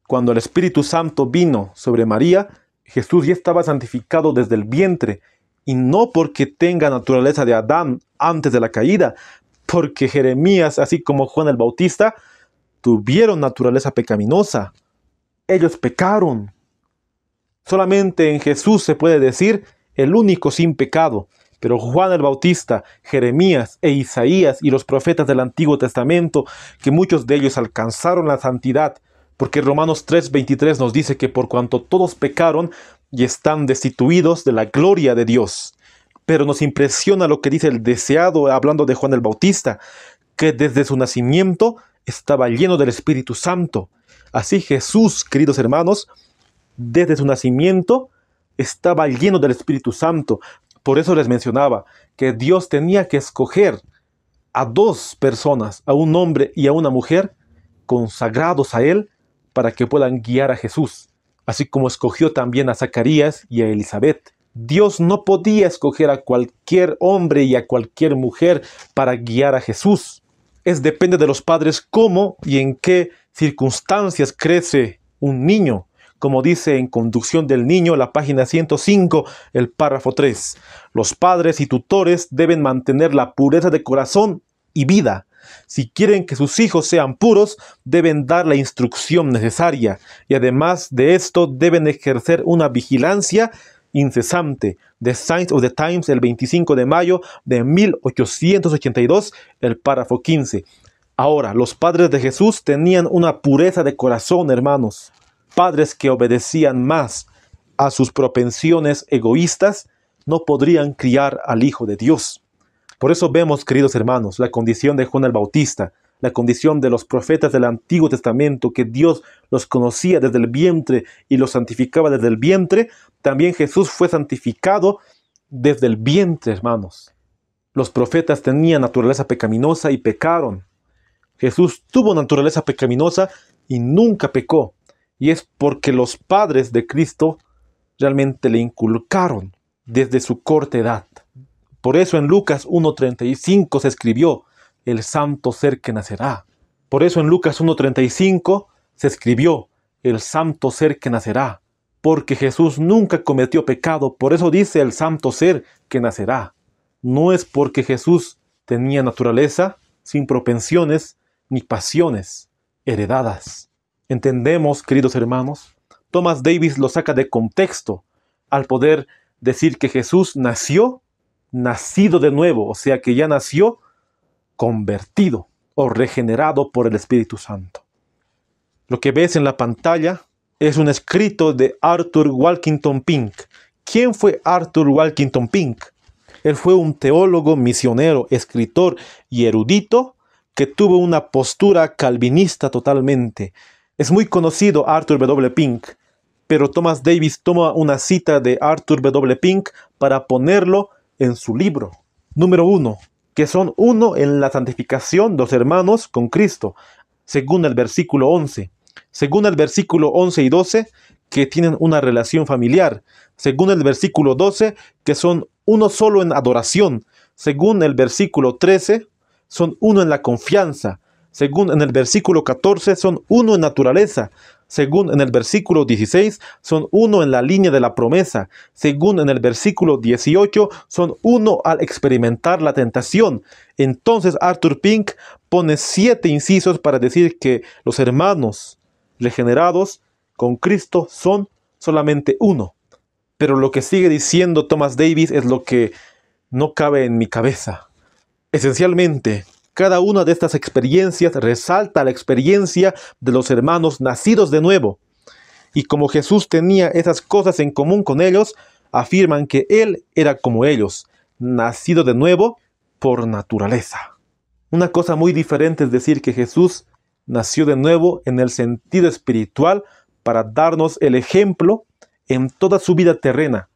Cuando el Espíritu Santo vino sobre María, Jesús ya estaba santificado desde el vientre, y no porque tenga naturaleza de Adán antes de la caída, porque Jeremías, así como Juan el Bautista, tuvieron naturaleza pecaminosa. Ellos pecaron. Solamente en Jesús se puede decir el único sin pecado, pero Juan el Bautista, Jeremías e Isaías y los profetas del Antiguo Testamento, que muchos de ellos alcanzaron la santidad, porque Romanos 3:23 nos dice que por cuanto todos pecaron y están destituidos de la gloria de Dios. Pero nos impresiona lo que dice el deseado hablando de Juan el Bautista, que desde su nacimiento estaba lleno del Espíritu Santo. Así Jesús, queridos hermanos, desde su nacimiento estaba lleno del Espíritu Santo, por eso les mencionaba que Dios tenía que escoger a dos personas, a un hombre y a una mujer, consagrados a Él, para que puedan guiar a Jesús, así como escogió también a Zacarías y a Elizabeth. Dios no podía escoger a cualquier hombre y a cualquier mujer para guiar a Jesús. Es depende de los padres cómo y en qué circunstancias crece un niño como dice en Conducción del Niño, la página 105, el párrafo 3. Los padres y tutores deben mantener la pureza de corazón y vida. Si quieren que sus hijos sean puros, deben dar la instrucción necesaria y además de esto deben ejercer una vigilancia incesante. The Science of the Times, el 25 de mayo de 1882, el párrafo 15. Ahora, los padres de Jesús tenían una pureza de corazón, hermanos. Padres que obedecían más a sus propensiones egoístas no podrían criar al Hijo de Dios. Por eso vemos, queridos hermanos, la condición de Juan el Bautista, la condición de los profetas del Antiguo Testamento, que Dios los conocía desde el vientre y los santificaba desde el vientre, también Jesús fue santificado desde el vientre, hermanos. Los profetas tenían naturaleza pecaminosa y pecaron. Jesús tuvo naturaleza pecaminosa y nunca pecó y es porque los padres de Cristo realmente le inculcaron desde su corta edad. Por eso en Lucas 1.35 se escribió, el santo ser que nacerá. Por eso en Lucas 1.35 se escribió, el santo ser que nacerá. Porque Jesús nunca cometió pecado, por eso dice el santo ser que nacerá. No es porque Jesús tenía naturaleza sin propensiones ni pasiones heredadas. Entendemos, queridos hermanos, Thomas Davis lo saca de contexto al poder decir que Jesús nació nacido de nuevo, o sea que ya nació convertido o regenerado por el Espíritu Santo. Lo que ves en la pantalla es un escrito de Arthur Walkington Pink. ¿Quién fue Arthur Walkington Pink? Él fue un teólogo, misionero, escritor y erudito que tuvo una postura calvinista totalmente. Es muy conocido Arthur W. Pink, pero Thomas Davis toma una cita de Arthur W. Pink para ponerlo en su libro. Número 1. Que son uno en la santificación los hermanos con Cristo, según el versículo 11. Según el versículo 11 y 12, que tienen una relación familiar. Según el versículo 12, que son uno solo en adoración. Según el versículo 13, son uno en la confianza según en el versículo 14, son uno en naturaleza, según en el versículo 16, son uno en la línea de la promesa, según en el versículo 18, son uno al experimentar la tentación. Entonces Arthur Pink pone siete incisos para decir que los hermanos regenerados con Cristo son solamente uno. Pero lo que sigue diciendo Thomas Davis es lo que no cabe en mi cabeza. Esencialmente, cada una de estas experiencias resalta la experiencia de los hermanos nacidos de nuevo. Y como Jesús tenía esas cosas en común con ellos, afirman que Él era como ellos, nacido de nuevo por naturaleza. Una cosa muy diferente es decir que Jesús nació de nuevo en el sentido espiritual para darnos el ejemplo en toda su vida terrena.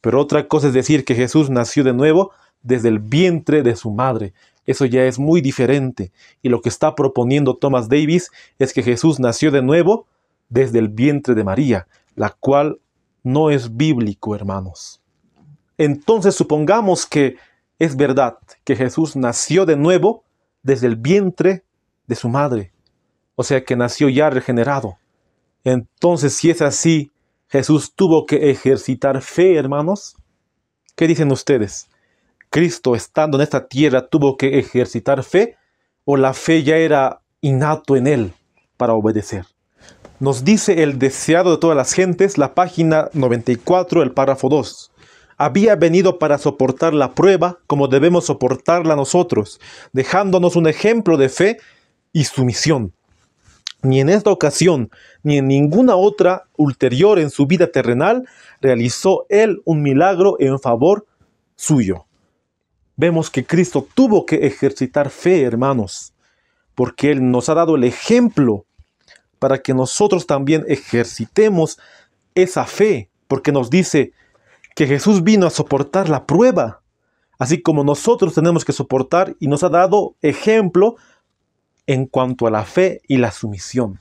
Pero otra cosa es decir que Jesús nació de nuevo desde el vientre de su madre, eso ya es muy diferente. Y lo que está proponiendo Thomas Davis es que Jesús nació de nuevo desde el vientre de María, la cual no es bíblico, hermanos. Entonces supongamos que es verdad que Jesús nació de nuevo desde el vientre de su madre, o sea que nació ya regenerado. Entonces, si es así, Jesús tuvo que ejercitar fe, hermanos. ¿Qué dicen ustedes? Cristo estando en esta tierra tuvo que ejercitar fe o la fe ya era innato en él para obedecer. Nos dice el deseado de todas las gentes, la página 94, el párrafo 2. Había venido para soportar la prueba como debemos soportarla nosotros, dejándonos un ejemplo de fe y sumisión. Ni en esta ocasión, ni en ninguna otra ulterior en su vida terrenal, realizó él un milagro en favor suyo vemos que Cristo tuvo que ejercitar fe, hermanos, porque Él nos ha dado el ejemplo para que nosotros también ejercitemos esa fe, porque nos dice que Jesús vino a soportar la prueba, así como nosotros tenemos que soportar y nos ha dado ejemplo en cuanto a la fe y la sumisión.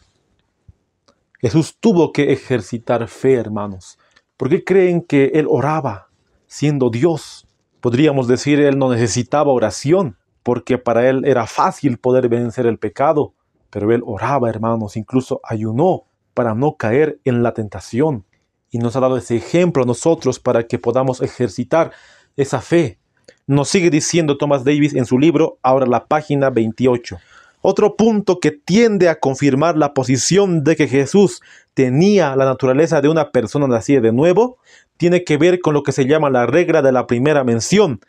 Jesús tuvo que ejercitar fe, hermanos. porque creen que Él oraba siendo Dios? Podríamos decir, él no necesitaba oración, porque para él era fácil poder vencer el pecado, pero él oraba, hermanos, incluso ayunó para no caer en la tentación. Y nos ha dado ese ejemplo a nosotros para que podamos ejercitar esa fe. Nos sigue diciendo Thomas Davis en su libro, ahora la página 28. Otro punto que tiende a confirmar la posición de que Jesús tenía la naturaleza de una persona nacida de nuevo tiene que ver con lo que se llama la regla de la primera mención.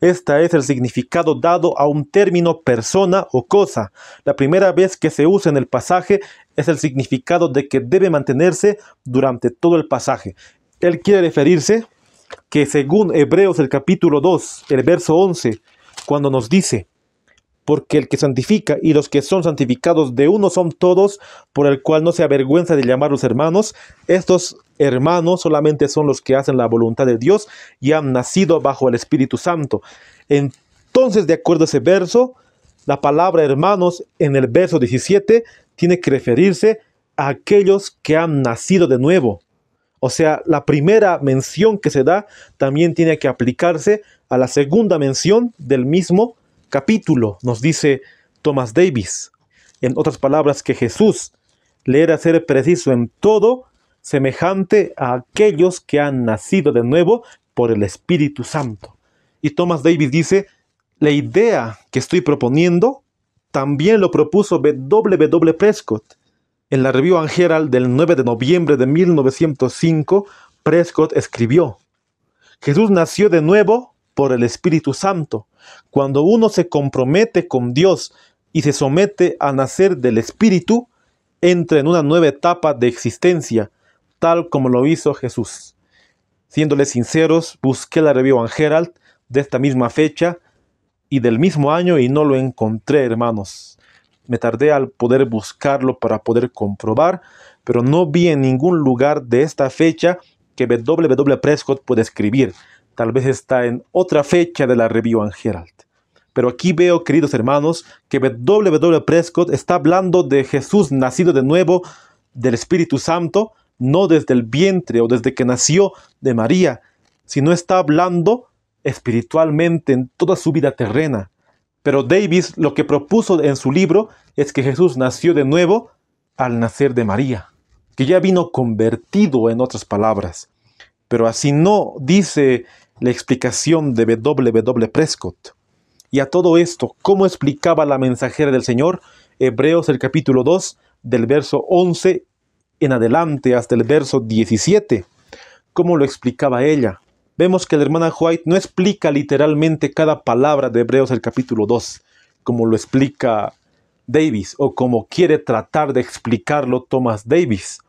Esta es el significado dado a un término persona o cosa. La primera vez que se usa en el pasaje es el significado de que debe mantenerse durante todo el pasaje. Él quiere referirse que según Hebreos el capítulo 2, el verso 11, cuando nos dice, porque el que santifica y los que son santificados de uno son todos, por el cual no se avergüenza de llamarlos hermanos. Estos hermanos solamente son los que hacen la voluntad de Dios y han nacido bajo el Espíritu Santo. Entonces, de acuerdo a ese verso, la palabra hermanos en el verso 17 tiene que referirse a aquellos que han nacido de nuevo. O sea, la primera mención que se da también tiene que aplicarse a la segunda mención del mismo capítulo, nos dice Thomas Davis. En otras palabras, que Jesús le era ser preciso en todo semejante a aquellos que han nacido de nuevo por el Espíritu Santo. Y Thomas Davis dice, la idea que estoy proponiendo también lo propuso W. W. Prescott. En la Review and del 9 de noviembre de 1905, Prescott escribió, Jesús nació de nuevo por el Espíritu Santo. Cuando uno se compromete con Dios y se somete a nacer del Espíritu, entra en una nueva etapa de existencia, tal como lo hizo Jesús. Siéndoles sinceros, busqué la revista en Gerald de esta misma fecha y del mismo año y no lo encontré, hermanos. Me tardé al poder buscarlo para poder comprobar, pero no vi en ningún lugar de esta fecha que W. Prescott puede escribir tal vez está en otra fecha de la Review en Herald. Pero aquí veo, queridos hermanos, que W. Prescott está hablando de Jesús nacido de nuevo del Espíritu Santo, no desde el vientre o desde que nació de María, sino está hablando espiritualmente en toda su vida terrena. Pero Davis lo que propuso en su libro es que Jesús nació de nuevo al nacer de María, que ya vino convertido en otras palabras. Pero así no dice la explicación de W.W. Prescott. Y a todo esto, ¿cómo explicaba la mensajera del Señor? Hebreos el capítulo 2, del verso 11 en adelante hasta el verso 17. ¿Cómo lo explicaba ella? Vemos que la hermana White no explica literalmente cada palabra de Hebreos el capítulo 2, como lo explica Davis o como quiere tratar de explicarlo Thomas Davis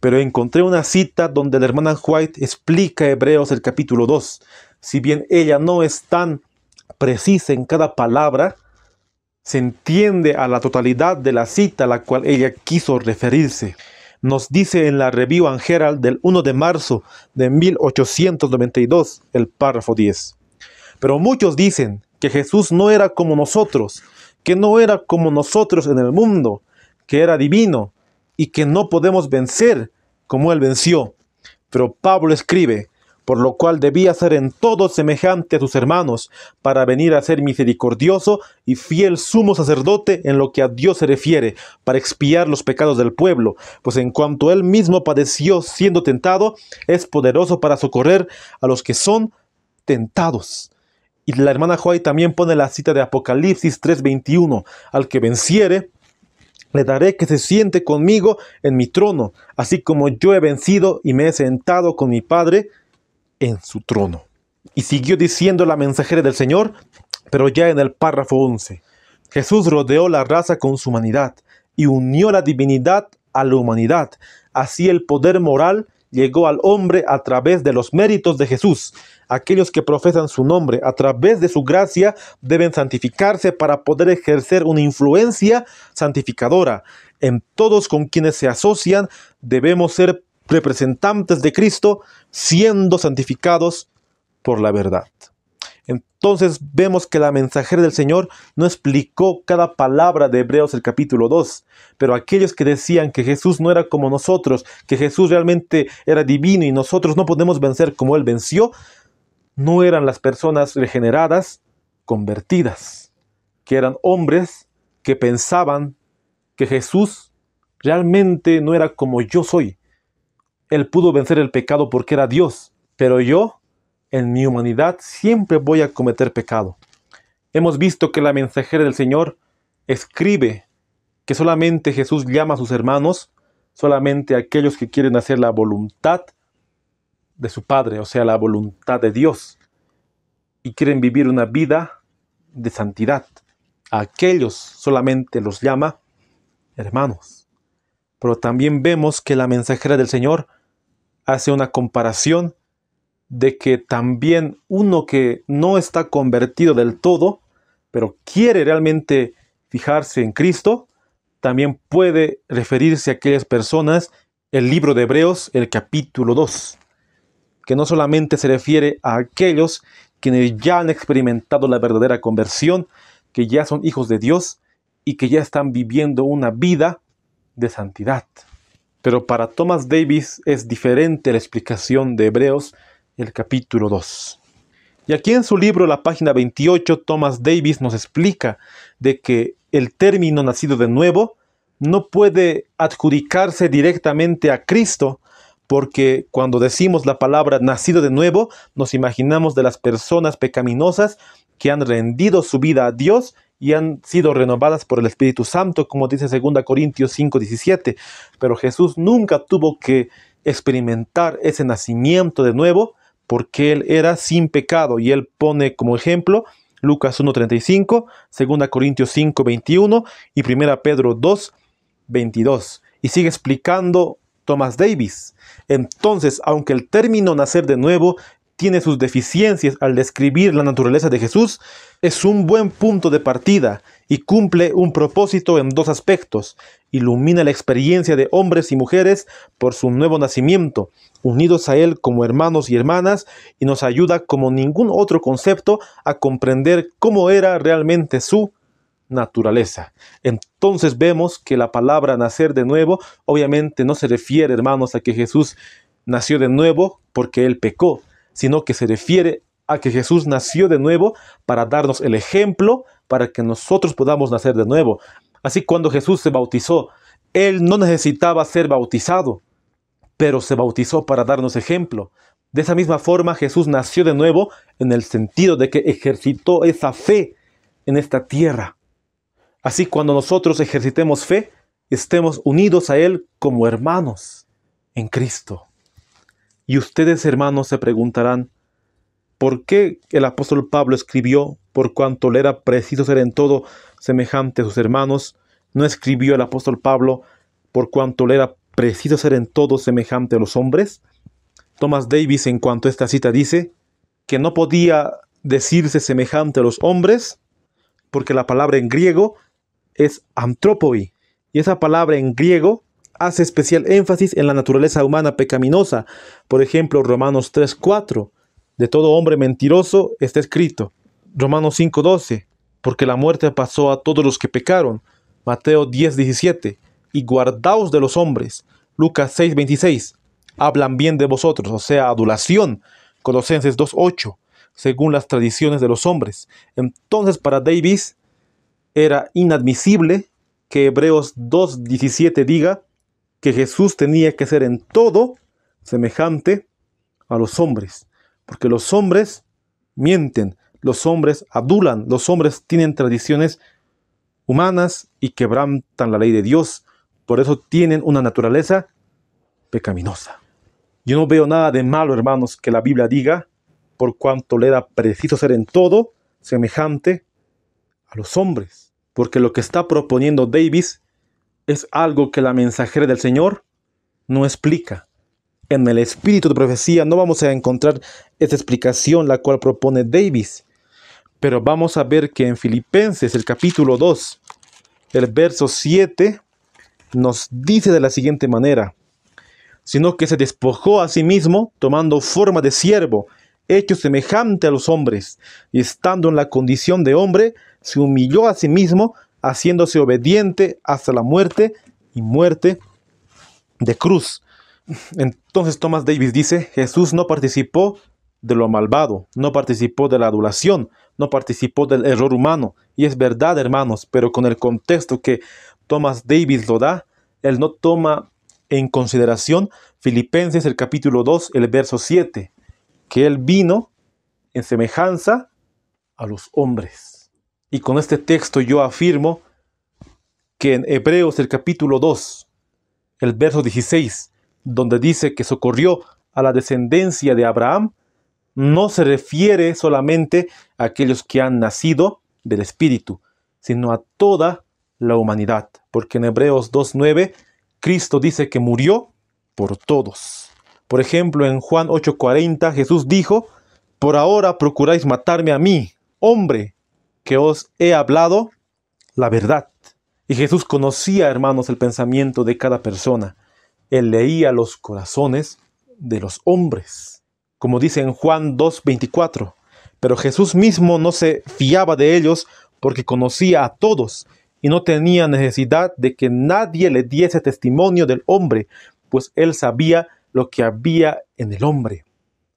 pero encontré una cita donde la hermana White explica Hebreos el capítulo 2. Si bien ella no es tan precisa en cada palabra, se entiende a la totalidad de la cita a la cual ella quiso referirse. Nos dice en la Review and del 1 de marzo de 1892 el párrafo 10. Pero muchos dicen que Jesús no era como nosotros, que no era como nosotros en el mundo, que era divino, y que no podemos vencer como él venció. Pero Pablo escribe, por lo cual debía ser en todo semejante a sus hermanos, para venir a ser misericordioso y fiel sumo sacerdote en lo que a Dios se refiere, para expiar los pecados del pueblo, pues en cuanto él mismo padeció siendo tentado, es poderoso para socorrer a los que son tentados. Y la hermana Joy también pone la cita de Apocalipsis 3:21, al que venciere, le daré que se siente conmigo en mi trono, así como yo he vencido y me he sentado con mi Padre en su trono. Y siguió diciendo la mensajera del Señor, pero ya en el párrafo 11. Jesús rodeó la raza con su humanidad y unió la divinidad a la humanidad. Así el poder moral llegó al hombre a través de los méritos de Jesús. Aquellos que profesan su nombre a través de su gracia deben santificarse para poder ejercer una influencia santificadora. En todos con quienes se asocian debemos ser representantes de Cristo siendo santificados por la verdad. Entonces vemos que la mensajera del Señor no explicó cada palabra de Hebreos el capítulo 2, pero aquellos que decían que Jesús no era como nosotros, que Jesús realmente era divino y nosotros no podemos vencer como Él venció, no eran las personas regeneradas, convertidas, que eran hombres que pensaban que Jesús realmente no era como yo soy. Él pudo vencer el pecado porque era Dios, pero yo en mi humanidad siempre voy a cometer pecado. Hemos visto que la mensajera del Señor escribe que solamente Jesús llama a sus hermanos, solamente a aquellos que quieren hacer la voluntad de su Padre, o sea, la voluntad de Dios, y quieren vivir una vida de santidad. A aquellos solamente los llama hermanos. Pero también vemos que la mensajera del Señor hace una comparación de que también uno que no está convertido del todo, pero quiere realmente fijarse en Cristo, también puede referirse a aquellas personas el libro de Hebreos, el capítulo 2, que no solamente se refiere a aquellos quienes ya han experimentado la verdadera conversión, que ya son hijos de Dios y que ya están viviendo una vida de santidad. Pero para Thomas Davis es diferente la explicación de Hebreos el capítulo 2. Y aquí en su libro, la página 28, Thomas Davis nos explica de que el término nacido de nuevo no puede adjudicarse directamente a Cristo, porque cuando decimos la palabra nacido de nuevo, nos imaginamos de las personas pecaminosas que han rendido su vida a Dios y han sido renovadas por el Espíritu Santo, como dice 2 Corintios 5:17. Pero Jesús nunca tuvo que experimentar ese nacimiento de nuevo, porque él era sin pecado y él pone como ejemplo Lucas 1.35, 2 Corintios 5.21 y 1 Pedro 2.22. Y sigue explicando Thomas Davis. Entonces, aunque el término nacer de nuevo tiene sus deficiencias al describir la naturaleza de Jesús, es un buen punto de partida y cumple un propósito en dos aspectos. Ilumina la experiencia de hombres y mujeres por su nuevo nacimiento unidos a Él como hermanos y hermanas y nos ayuda como ningún otro concepto a comprender cómo era realmente su naturaleza. Entonces vemos que la palabra nacer de nuevo obviamente no se refiere, hermanos, a que Jesús nació de nuevo porque Él pecó, sino que se refiere a que Jesús nació de nuevo para darnos el ejemplo para que nosotros podamos nacer de nuevo. Así cuando Jesús se bautizó, Él no necesitaba ser bautizado pero se bautizó para darnos ejemplo. De esa misma forma Jesús nació de nuevo en el sentido de que ejercitó esa fe en esta tierra. Así cuando nosotros ejercitemos fe, estemos unidos a Él como hermanos en Cristo. Y ustedes hermanos se preguntarán, ¿por qué el apóstol Pablo escribió, por cuanto le era preciso ser en todo semejante a sus hermanos? No escribió el apóstol Pablo, por cuanto le era preciso ser en todo semejante a los hombres, Thomas Davis en cuanto a esta cita dice que no podía decirse semejante a los hombres porque la palabra en griego es antrópoi y esa palabra en griego hace especial énfasis en la naturaleza humana pecaminosa. Por ejemplo, Romanos 3:4, de todo hombre mentiroso está escrito. Romanos 5:12, porque la muerte pasó a todos los que pecaron. Mateo 10:17, y guardaos de los hombres. Lucas 6:26. Hablan bien de vosotros, o sea, adulación. Colosenses 2:8, según las tradiciones de los hombres. Entonces para Davis era inadmisible que Hebreos 2:17 diga que Jesús tenía que ser en todo semejante a los hombres, porque los hombres mienten, los hombres adulan, los hombres tienen tradiciones humanas y quebrantan la ley de Dios. Por eso tienen una naturaleza pecaminosa. Yo no veo nada de malo, hermanos, que la Biblia diga, por cuanto le da preciso ser en todo semejante a los hombres. Porque lo que está proponiendo Davis es algo que la mensajera del Señor no explica. En el espíritu de profecía no vamos a encontrar esa explicación la cual propone Davis. Pero vamos a ver que en Filipenses, el capítulo 2, el verso 7 nos dice de la siguiente manera, sino que se despojó a sí mismo tomando forma de siervo, hecho semejante a los hombres, y estando en la condición de hombre, se humilló a sí mismo, haciéndose obediente hasta la muerte y muerte de cruz. Entonces Thomas Davis dice, Jesús no participó de lo malvado, no participó de la adulación, no participó del error humano. Y es verdad, hermanos, pero con el contexto que Thomas David lo da, él no toma en consideración Filipenses el capítulo 2, el verso 7, que él vino en semejanza a los hombres. Y con este texto yo afirmo que en Hebreos el capítulo 2, el verso 16, donde dice que socorrió a la descendencia de Abraham, no se refiere solamente a aquellos que han nacido del Espíritu, sino a toda la humanidad. Porque en Hebreos 2.9, Cristo dice que murió por todos. Por ejemplo, en Juan 8.40, Jesús dijo, por ahora procuráis matarme a mí, hombre, que os he hablado la verdad. Y Jesús conocía, hermanos, el pensamiento de cada persona. Él leía los corazones de los hombres, como dice en Juan 2.24. Pero Jesús mismo no se fiaba de ellos porque conocía a todos y no tenía necesidad de que nadie le diese testimonio del hombre, pues él sabía lo que había en el hombre.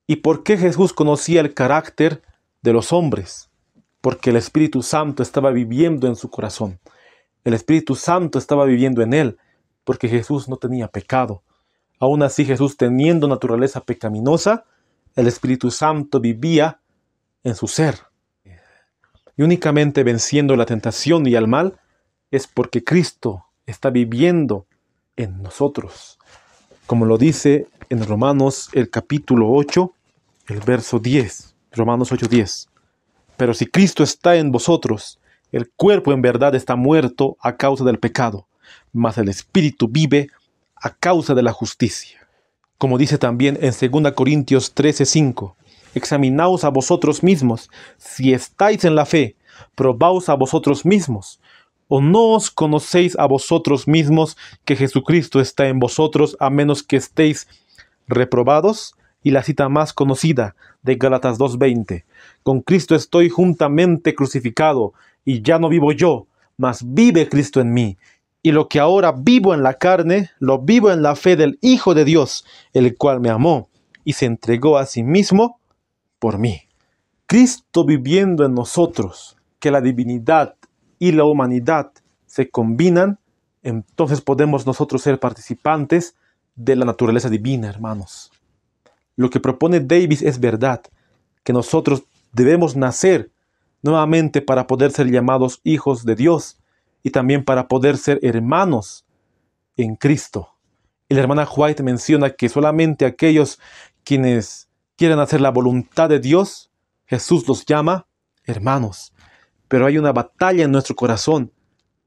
¿Y por qué Jesús conocía el carácter de los hombres? Porque el Espíritu Santo estaba viviendo en su corazón. El Espíritu Santo estaba viviendo en él, porque Jesús no tenía pecado. Aún así Jesús teniendo naturaleza pecaminosa, el Espíritu Santo vivía en su ser. Y únicamente venciendo la tentación y al mal, es porque Cristo está viviendo en nosotros. Como lo dice en Romanos el capítulo 8, el verso 10. Romanos 8, 10. Pero si Cristo está en vosotros, el cuerpo en verdad está muerto a causa del pecado, mas el espíritu vive a causa de la justicia. Como dice también en 2 Corintios 13, 5. Examinaos a vosotros mismos, si estáis en la fe, probaos a vosotros mismos. ¿O no os conocéis a vosotros mismos que Jesucristo está en vosotros a menos que estéis reprobados? Y la cita más conocida de Gálatas 2.20. Con Cristo estoy juntamente crucificado y ya no vivo yo, mas vive Cristo en mí. Y lo que ahora vivo en la carne, lo vivo en la fe del Hijo de Dios, el cual me amó y se entregó a sí mismo por mí. Cristo viviendo en nosotros, que la divinidad y la humanidad se combinan, entonces podemos nosotros ser participantes de la naturaleza divina, hermanos. Lo que propone Davis es verdad, que nosotros debemos nacer nuevamente para poder ser llamados hijos de Dios y también para poder ser hermanos en Cristo. el la hermana White menciona que solamente aquellos quienes quieren hacer la voluntad de Dios, Jesús los llama hermanos pero hay una batalla en nuestro corazón,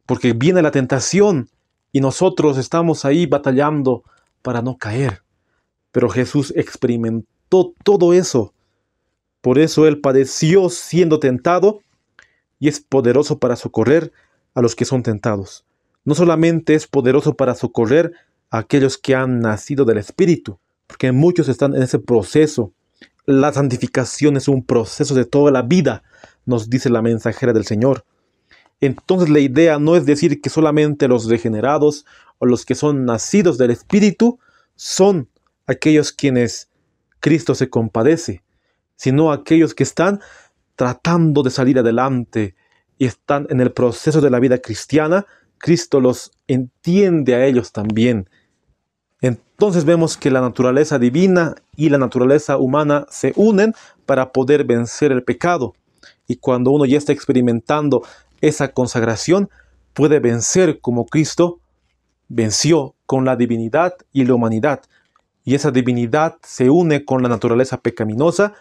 porque viene la tentación y nosotros estamos ahí batallando para no caer. Pero Jesús experimentó todo eso. Por eso Él padeció siendo tentado y es poderoso para socorrer a los que son tentados. No solamente es poderoso para socorrer a aquellos que han nacido del Espíritu, porque muchos están en ese proceso. La santificación es un proceso de toda la vida, nos dice la mensajera del Señor. Entonces la idea no es decir que solamente los degenerados o los que son nacidos del Espíritu son aquellos quienes Cristo se compadece, sino aquellos que están tratando de salir adelante y están en el proceso de la vida cristiana, Cristo los entiende a ellos también. Entonces vemos que la naturaleza divina y la naturaleza humana se unen para poder vencer el pecado. Y cuando uno ya está experimentando esa consagración, puede vencer como Cristo venció con la divinidad y la humanidad. Y esa divinidad se une con la naturaleza pecaminosa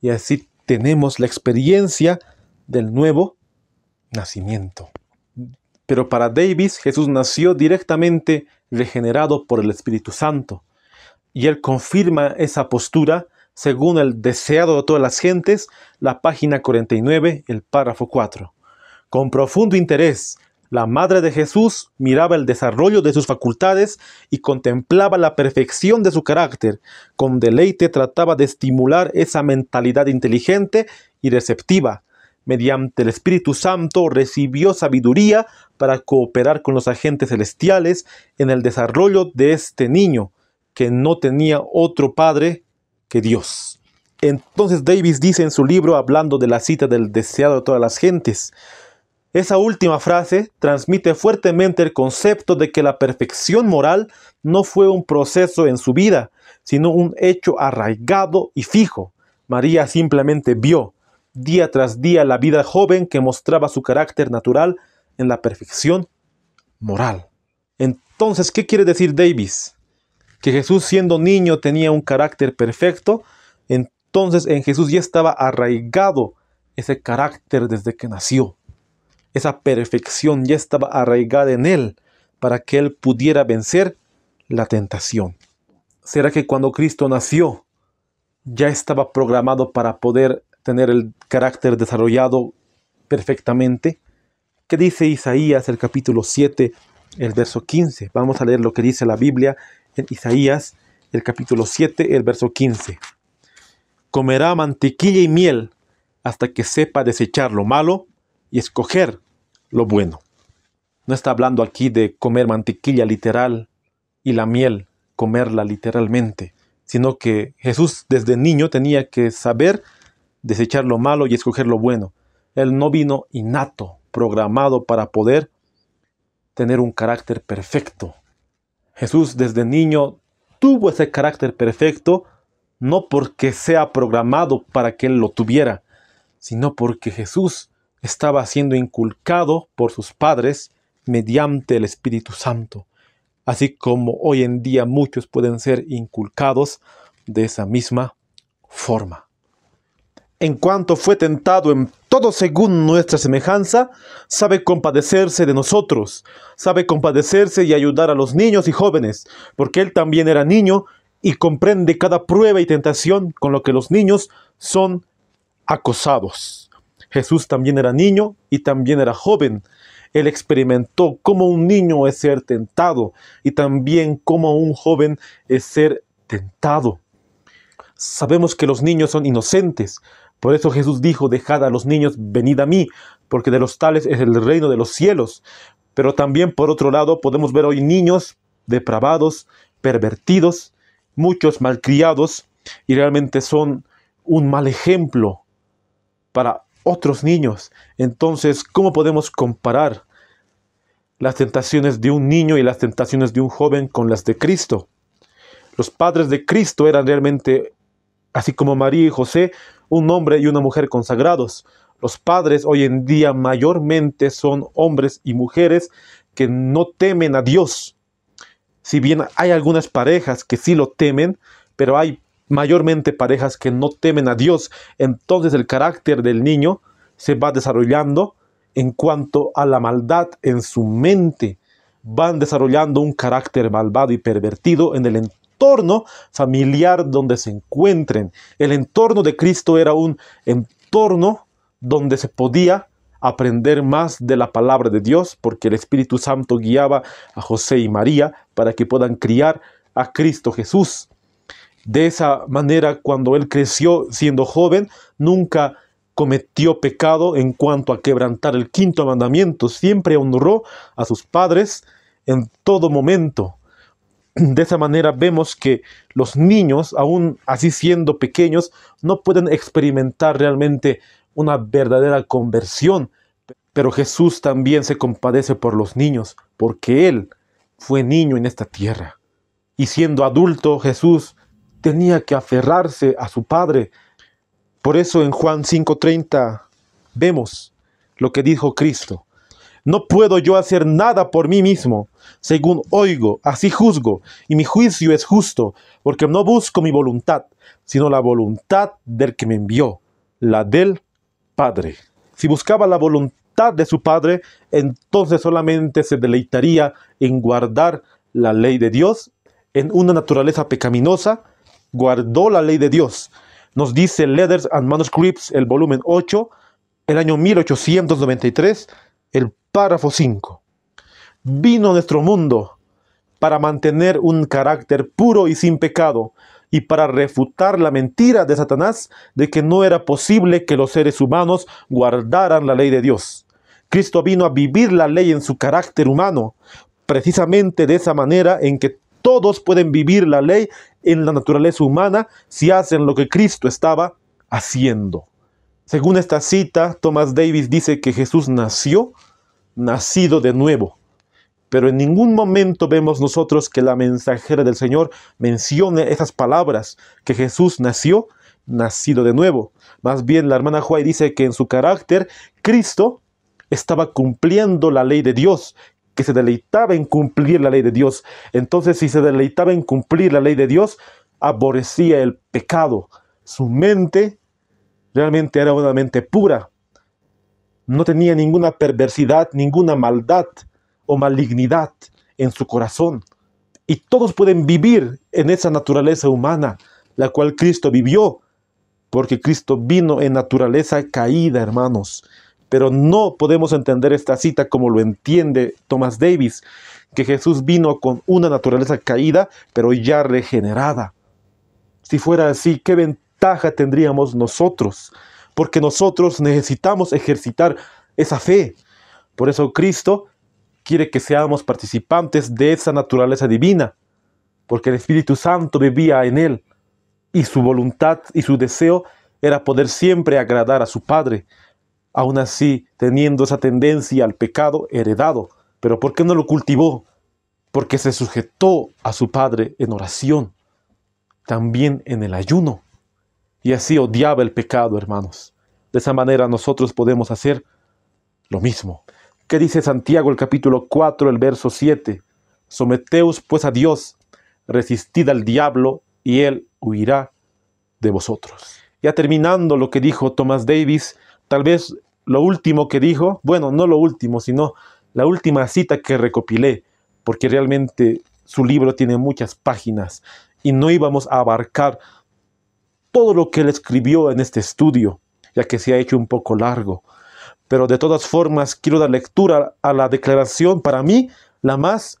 y así tenemos la experiencia del nuevo nacimiento. Pero para Davis, Jesús nació directamente regenerado por el Espíritu Santo. Y él confirma esa postura según el deseado de todas las gentes, la página 49, el párrafo 4. Con profundo interés, la Madre de Jesús miraba el desarrollo de sus facultades y contemplaba la perfección de su carácter. Con deleite trataba de estimular esa mentalidad inteligente y receptiva. Mediante el Espíritu Santo recibió sabiduría para cooperar con los agentes celestiales en el desarrollo de este niño, que no tenía otro padre que Dios. Entonces Davis dice en su libro, hablando de la cita del deseado de todas las gentes, esa última frase transmite fuertemente el concepto de que la perfección moral no fue un proceso en su vida, sino un hecho arraigado y fijo. María simplemente vio, día tras día, la vida joven que mostraba su carácter natural en la perfección moral. Entonces, ¿qué quiere decir Davis? que Jesús siendo niño tenía un carácter perfecto, entonces en Jesús ya estaba arraigado ese carácter desde que nació. Esa perfección ya estaba arraigada en él para que él pudiera vencer la tentación. ¿Será que cuando Cristo nació ya estaba programado para poder tener el carácter desarrollado perfectamente? ¿Qué dice Isaías el capítulo 7, el verso 15? Vamos a leer lo que dice la Biblia en Isaías, el capítulo 7, el verso 15. Comerá mantequilla y miel hasta que sepa desechar lo malo y escoger lo bueno. No está hablando aquí de comer mantequilla literal y la miel, comerla literalmente, sino que Jesús desde niño tenía que saber desechar lo malo y escoger lo bueno. Él no vino innato, programado para poder tener un carácter perfecto, Jesús desde niño tuvo ese carácter perfecto no porque sea programado para que él lo tuviera, sino porque Jesús estaba siendo inculcado por sus padres mediante el Espíritu Santo, así como hoy en día muchos pueden ser inculcados de esa misma forma en cuanto fue tentado en todo según nuestra semejanza, sabe compadecerse de nosotros, sabe compadecerse y ayudar a los niños y jóvenes, porque él también era niño y comprende cada prueba y tentación con lo que los niños son acosados. Jesús también era niño y también era joven. Él experimentó cómo un niño es ser tentado y también cómo un joven es ser tentado. Sabemos que los niños son inocentes, por eso Jesús dijo, dejad a los niños, venid a mí, porque de los tales es el reino de los cielos. Pero también por otro lado podemos ver hoy niños depravados, pervertidos, muchos malcriados, y realmente son un mal ejemplo para otros niños. Entonces, ¿cómo podemos comparar las tentaciones de un niño y las tentaciones de un joven con las de Cristo? Los padres de Cristo eran realmente, así como María y José, un hombre y una mujer consagrados. Los padres hoy en día mayormente son hombres y mujeres que no temen a Dios. Si bien hay algunas parejas que sí lo temen, pero hay mayormente parejas que no temen a Dios. Entonces el carácter del niño se va desarrollando en cuanto a la maldad en su mente. Van desarrollando un carácter malvado y pervertido en el entorno entorno familiar donde se encuentren. El entorno de Cristo era un entorno donde se podía aprender más de la palabra de Dios, porque el Espíritu Santo guiaba a José y María para que puedan criar a Cristo Jesús. De esa manera, cuando él creció siendo joven, nunca cometió pecado en cuanto a quebrantar el quinto mandamiento, siempre honró a sus padres en todo momento de esa manera vemos que los niños, aún así siendo pequeños, no pueden experimentar realmente una verdadera conversión. Pero Jesús también se compadece por los niños, porque Él fue niño en esta tierra. Y siendo adulto, Jesús tenía que aferrarse a su Padre. Por eso en Juan 5:30 vemos lo que dijo Cristo. No puedo yo hacer nada por mí mismo según oigo, así juzgo, y mi juicio es justo, porque no busco mi voluntad, sino la voluntad del que me envió, la del Padre. Si buscaba la voluntad de su Padre, entonces solamente se deleitaría en guardar la ley de Dios. En una naturaleza pecaminosa, guardó la ley de Dios. Nos dice Letters and Manuscripts, el volumen 8, el año 1893, el párrafo 5 vino a nuestro mundo para mantener un carácter puro y sin pecado, y para refutar la mentira de Satanás de que no era posible que los seres humanos guardaran la ley de Dios. Cristo vino a vivir la ley en su carácter humano, precisamente de esa manera en que todos pueden vivir la ley en la naturaleza humana si hacen lo que Cristo estaba haciendo. Según esta cita, Thomas Davis dice que Jesús nació nacido de nuevo pero en ningún momento vemos nosotros que la mensajera del Señor mencione esas palabras, que Jesús nació nacido de nuevo. Más bien la hermana Juárez dice que en su carácter Cristo estaba cumpliendo la ley de Dios, que se deleitaba en cumplir la ley de Dios. Entonces si se deleitaba en cumplir la ley de Dios, aborrecía el pecado. Su mente realmente era una mente pura. No tenía ninguna perversidad, ninguna maldad o malignidad en su corazón. Y todos pueden vivir en esa naturaleza humana, la cual Cristo vivió, porque Cristo vino en naturaleza caída, hermanos. Pero no podemos entender esta cita como lo entiende Thomas Davis, que Jesús vino con una naturaleza caída, pero ya regenerada. Si fuera así, ¿qué ventaja tendríamos nosotros? Porque nosotros necesitamos ejercitar esa fe. Por eso Cristo quiere que seamos participantes de esa naturaleza divina, porque el Espíritu Santo vivía en él y su voluntad y su deseo era poder siempre agradar a su Padre, aún así teniendo esa tendencia al pecado heredado. Pero ¿por qué no lo cultivó? Porque se sujetó a su Padre en oración, también en el ayuno. Y así odiaba el pecado, hermanos. De esa manera nosotros podemos hacer lo mismo. ¿Qué dice Santiago el capítulo 4, el verso 7? Someteos pues a Dios, resistid al diablo y él huirá de vosotros. Ya terminando lo que dijo Thomas Davis, tal vez lo último que dijo, bueno, no lo último, sino la última cita que recopilé, porque realmente su libro tiene muchas páginas y no íbamos a abarcar todo lo que él escribió en este estudio, ya que se ha hecho un poco largo pero de todas formas quiero dar lectura a la declaración para mí la más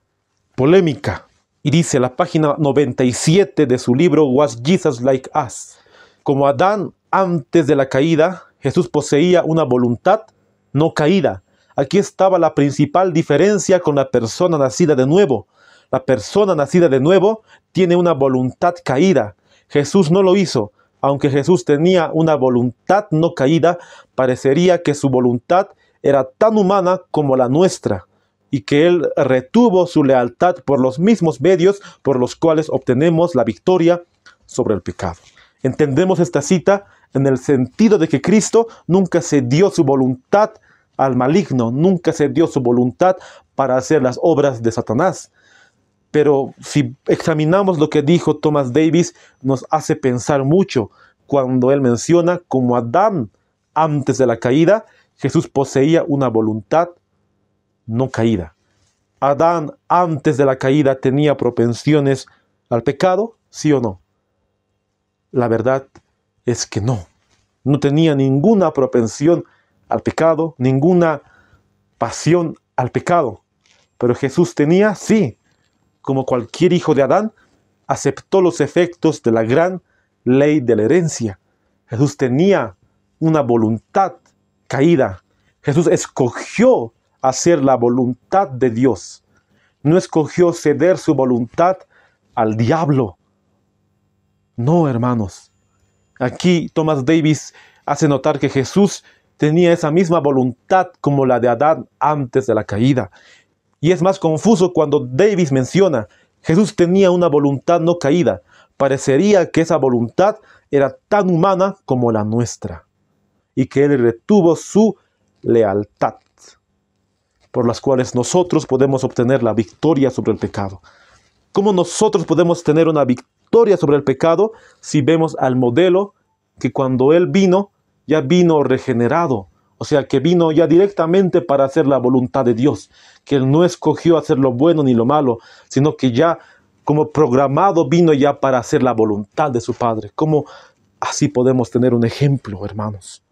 polémica. Y dice la página 97 de su libro Was Jesus Like Us. Como Adán antes de la caída, Jesús poseía una voluntad no caída. Aquí estaba la principal diferencia con la persona nacida de nuevo. La persona nacida de nuevo tiene una voluntad caída. Jesús no lo hizo. Aunque Jesús tenía una voluntad no caída, parecería que su voluntad era tan humana como la nuestra, y que él retuvo su lealtad por los mismos medios por los cuales obtenemos la victoria sobre el pecado. Entendemos esta cita en el sentido de que Cristo nunca se dio su voluntad al maligno, nunca se dio su voluntad para hacer las obras de Satanás, pero si examinamos lo que dijo Thomas Davis, nos hace pensar mucho cuando él menciona como Adán antes de la caída, Jesús poseía una voluntad no caída. Adán antes de la caída tenía propensiones al pecado, sí o no. La verdad es que no. No tenía ninguna propensión al pecado, ninguna pasión al pecado. Pero Jesús tenía, sí como cualquier hijo de Adán, aceptó los efectos de la gran ley de la herencia. Jesús tenía una voluntad caída. Jesús escogió hacer la voluntad de Dios. No escogió ceder su voluntad al diablo. No, hermanos. Aquí Thomas Davis hace notar que Jesús tenía esa misma voluntad como la de Adán antes de la caída. Y es más confuso cuando Davis menciona, Jesús tenía una voluntad no caída. Parecería que esa voluntad era tan humana como la nuestra. Y que Él retuvo su lealtad, por las cuales nosotros podemos obtener la victoria sobre el pecado. ¿Cómo nosotros podemos tener una victoria sobre el pecado si vemos al modelo que cuando Él vino, ya vino regenerado, o sea que vino ya directamente para hacer la voluntad de Dios, que él no escogió hacer lo bueno ni lo malo, sino que ya como programado vino ya para hacer la voluntad de su Padre. Como así podemos tener un ejemplo, hermanos.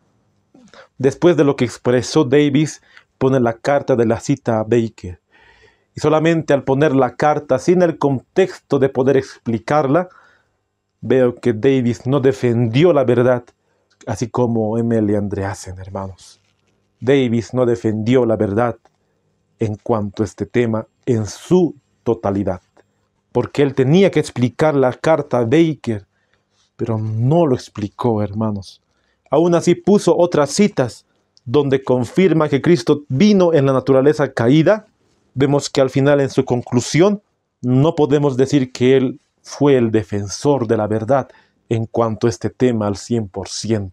Después de lo que expresó Davis, pone la carta de la cita a Baker. Y solamente al poner la carta sin el contexto de poder explicarla, veo que Davis no defendió la verdad, así como Emily Andreasen, hermanos. Davis no defendió la verdad en cuanto a este tema en su totalidad, porque él tenía que explicar la carta a Baker, pero no lo explicó, hermanos. Aún así puso otras citas donde confirma que Cristo vino en la naturaleza caída. Vemos que al final en su conclusión no podemos decir que él fue el defensor de la verdad, en cuanto a este tema al 100%.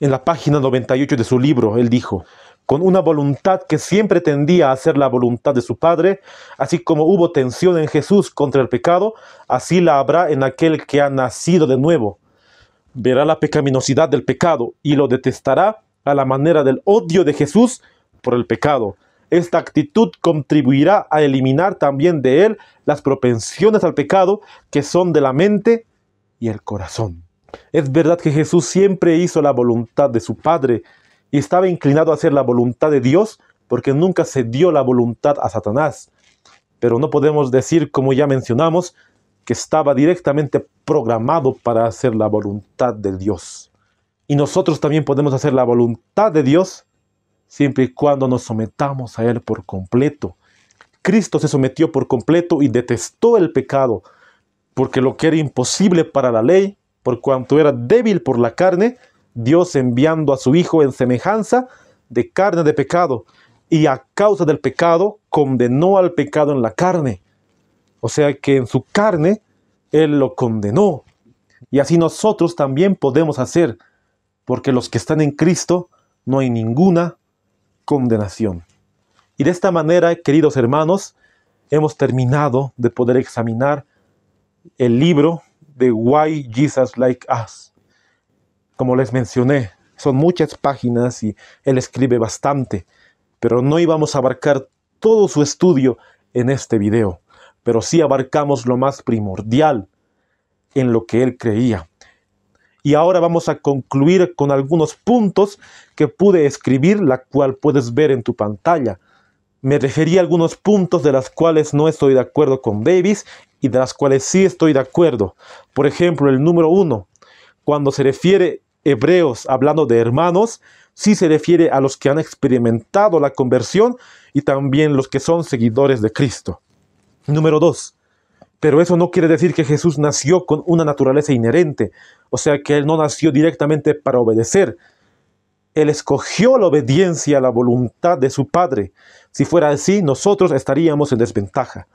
En la página 98 de su libro, él dijo, con una voluntad que siempre tendía a hacer la voluntad de su Padre, así como hubo tensión en Jesús contra el pecado, así la habrá en aquel que ha nacido de nuevo. Verá la pecaminosidad del pecado y lo detestará a la manera del odio de Jesús por el pecado. Esta actitud contribuirá a eliminar también de él las propensiones al pecado que son de la mente y el corazón. Es verdad que Jesús siempre hizo la voluntad de su Padre y estaba inclinado a hacer la voluntad de Dios porque nunca se dio la voluntad a Satanás. Pero no podemos decir, como ya mencionamos, que estaba directamente programado para hacer la voluntad de Dios. Y nosotros también podemos hacer la voluntad de Dios siempre y cuando nos sometamos a Él por completo. Cristo se sometió por completo y detestó el pecado, porque lo que era imposible para la ley, por cuanto era débil por la carne, Dios enviando a su Hijo en semejanza de carne de pecado, y a causa del pecado condenó al pecado en la carne. O sea que en su carne Él lo condenó. Y así nosotros también podemos hacer, porque los que están en Cristo no hay ninguna condenación. Y de esta manera, queridos hermanos, hemos terminado de poder examinar el libro de Why Jesus Like Us. Como les mencioné, son muchas páginas y él escribe bastante, pero no íbamos a abarcar todo su estudio en este video, pero sí abarcamos lo más primordial en lo que él creía. Y ahora vamos a concluir con algunos puntos que pude escribir, la cual puedes ver en tu pantalla. Me referí a algunos puntos de las cuales no estoy de acuerdo con Davis y de las cuales sí estoy de acuerdo. Por ejemplo, el número uno, cuando se refiere hebreos hablando de hermanos, sí se refiere a los que han experimentado la conversión y también los que son seguidores de Cristo. Número dos, pero eso no quiere decir que Jesús nació con una naturaleza inherente, o sea que Él no nació directamente para obedecer, él escogió la obediencia a la voluntad de su Padre. Si fuera así, nosotros estaríamos en desventaja.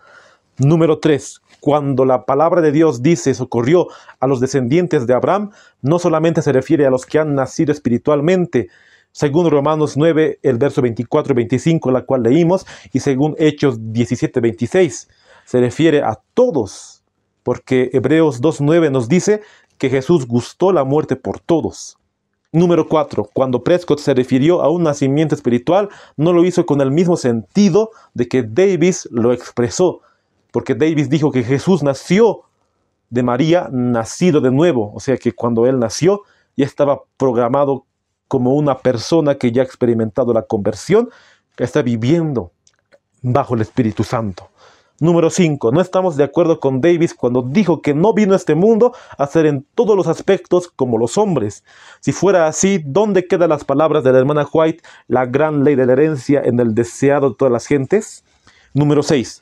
Número tres, cuando la palabra de Dios dice socorrió a los descendientes de Abraham, no solamente se refiere a los que han nacido espiritualmente, según Romanos 9, el verso 24 y 25, la cual leímos, y según Hechos 17, 26, se refiere a todos, porque Hebreos 2.9 nos dice que Jesús gustó la muerte por todos. Número 4. Cuando Prescott se refirió a un nacimiento espiritual, no lo hizo con el mismo sentido de que Davis lo expresó, porque Davis dijo que Jesús nació de María, nacido de nuevo, o sea que cuando él nació ya estaba programado como una persona que ya ha experimentado la conversión, que está viviendo bajo el Espíritu Santo. Número 5. No estamos de acuerdo con Davis cuando dijo que no vino a este mundo a ser en todos los aspectos como los hombres. Si fuera así, ¿dónde quedan las palabras de la hermana White, la gran ley de la herencia en el deseado de todas las gentes? Número 6.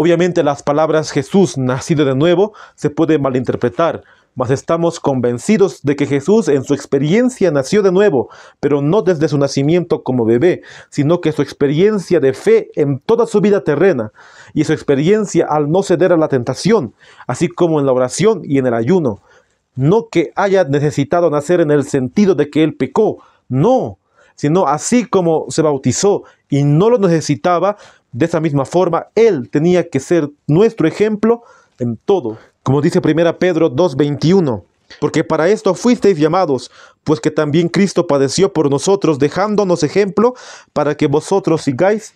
Obviamente las palabras Jesús nacido de nuevo se puede malinterpretar, mas estamos convencidos de que Jesús en su experiencia nació de nuevo, pero no desde su nacimiento como bebé, sino que su experiencia de fe en toda su vida terrena y su experiencia al no ceder a la tentación, así como en la oración y en el ayuno. No que haya necesitado nacer en el sentido de que él pecó, no, sino así como se bautizó y no lo necesitaba, de esa misma forma, Él tenía que ser nuestro ejemplo en todo, como dice 1 Pedro 2.21. Porque para esto fuisteis llamados, pues que también Cristo padeció por nosotros, dejándonos ejemplo para que vosotros sigáis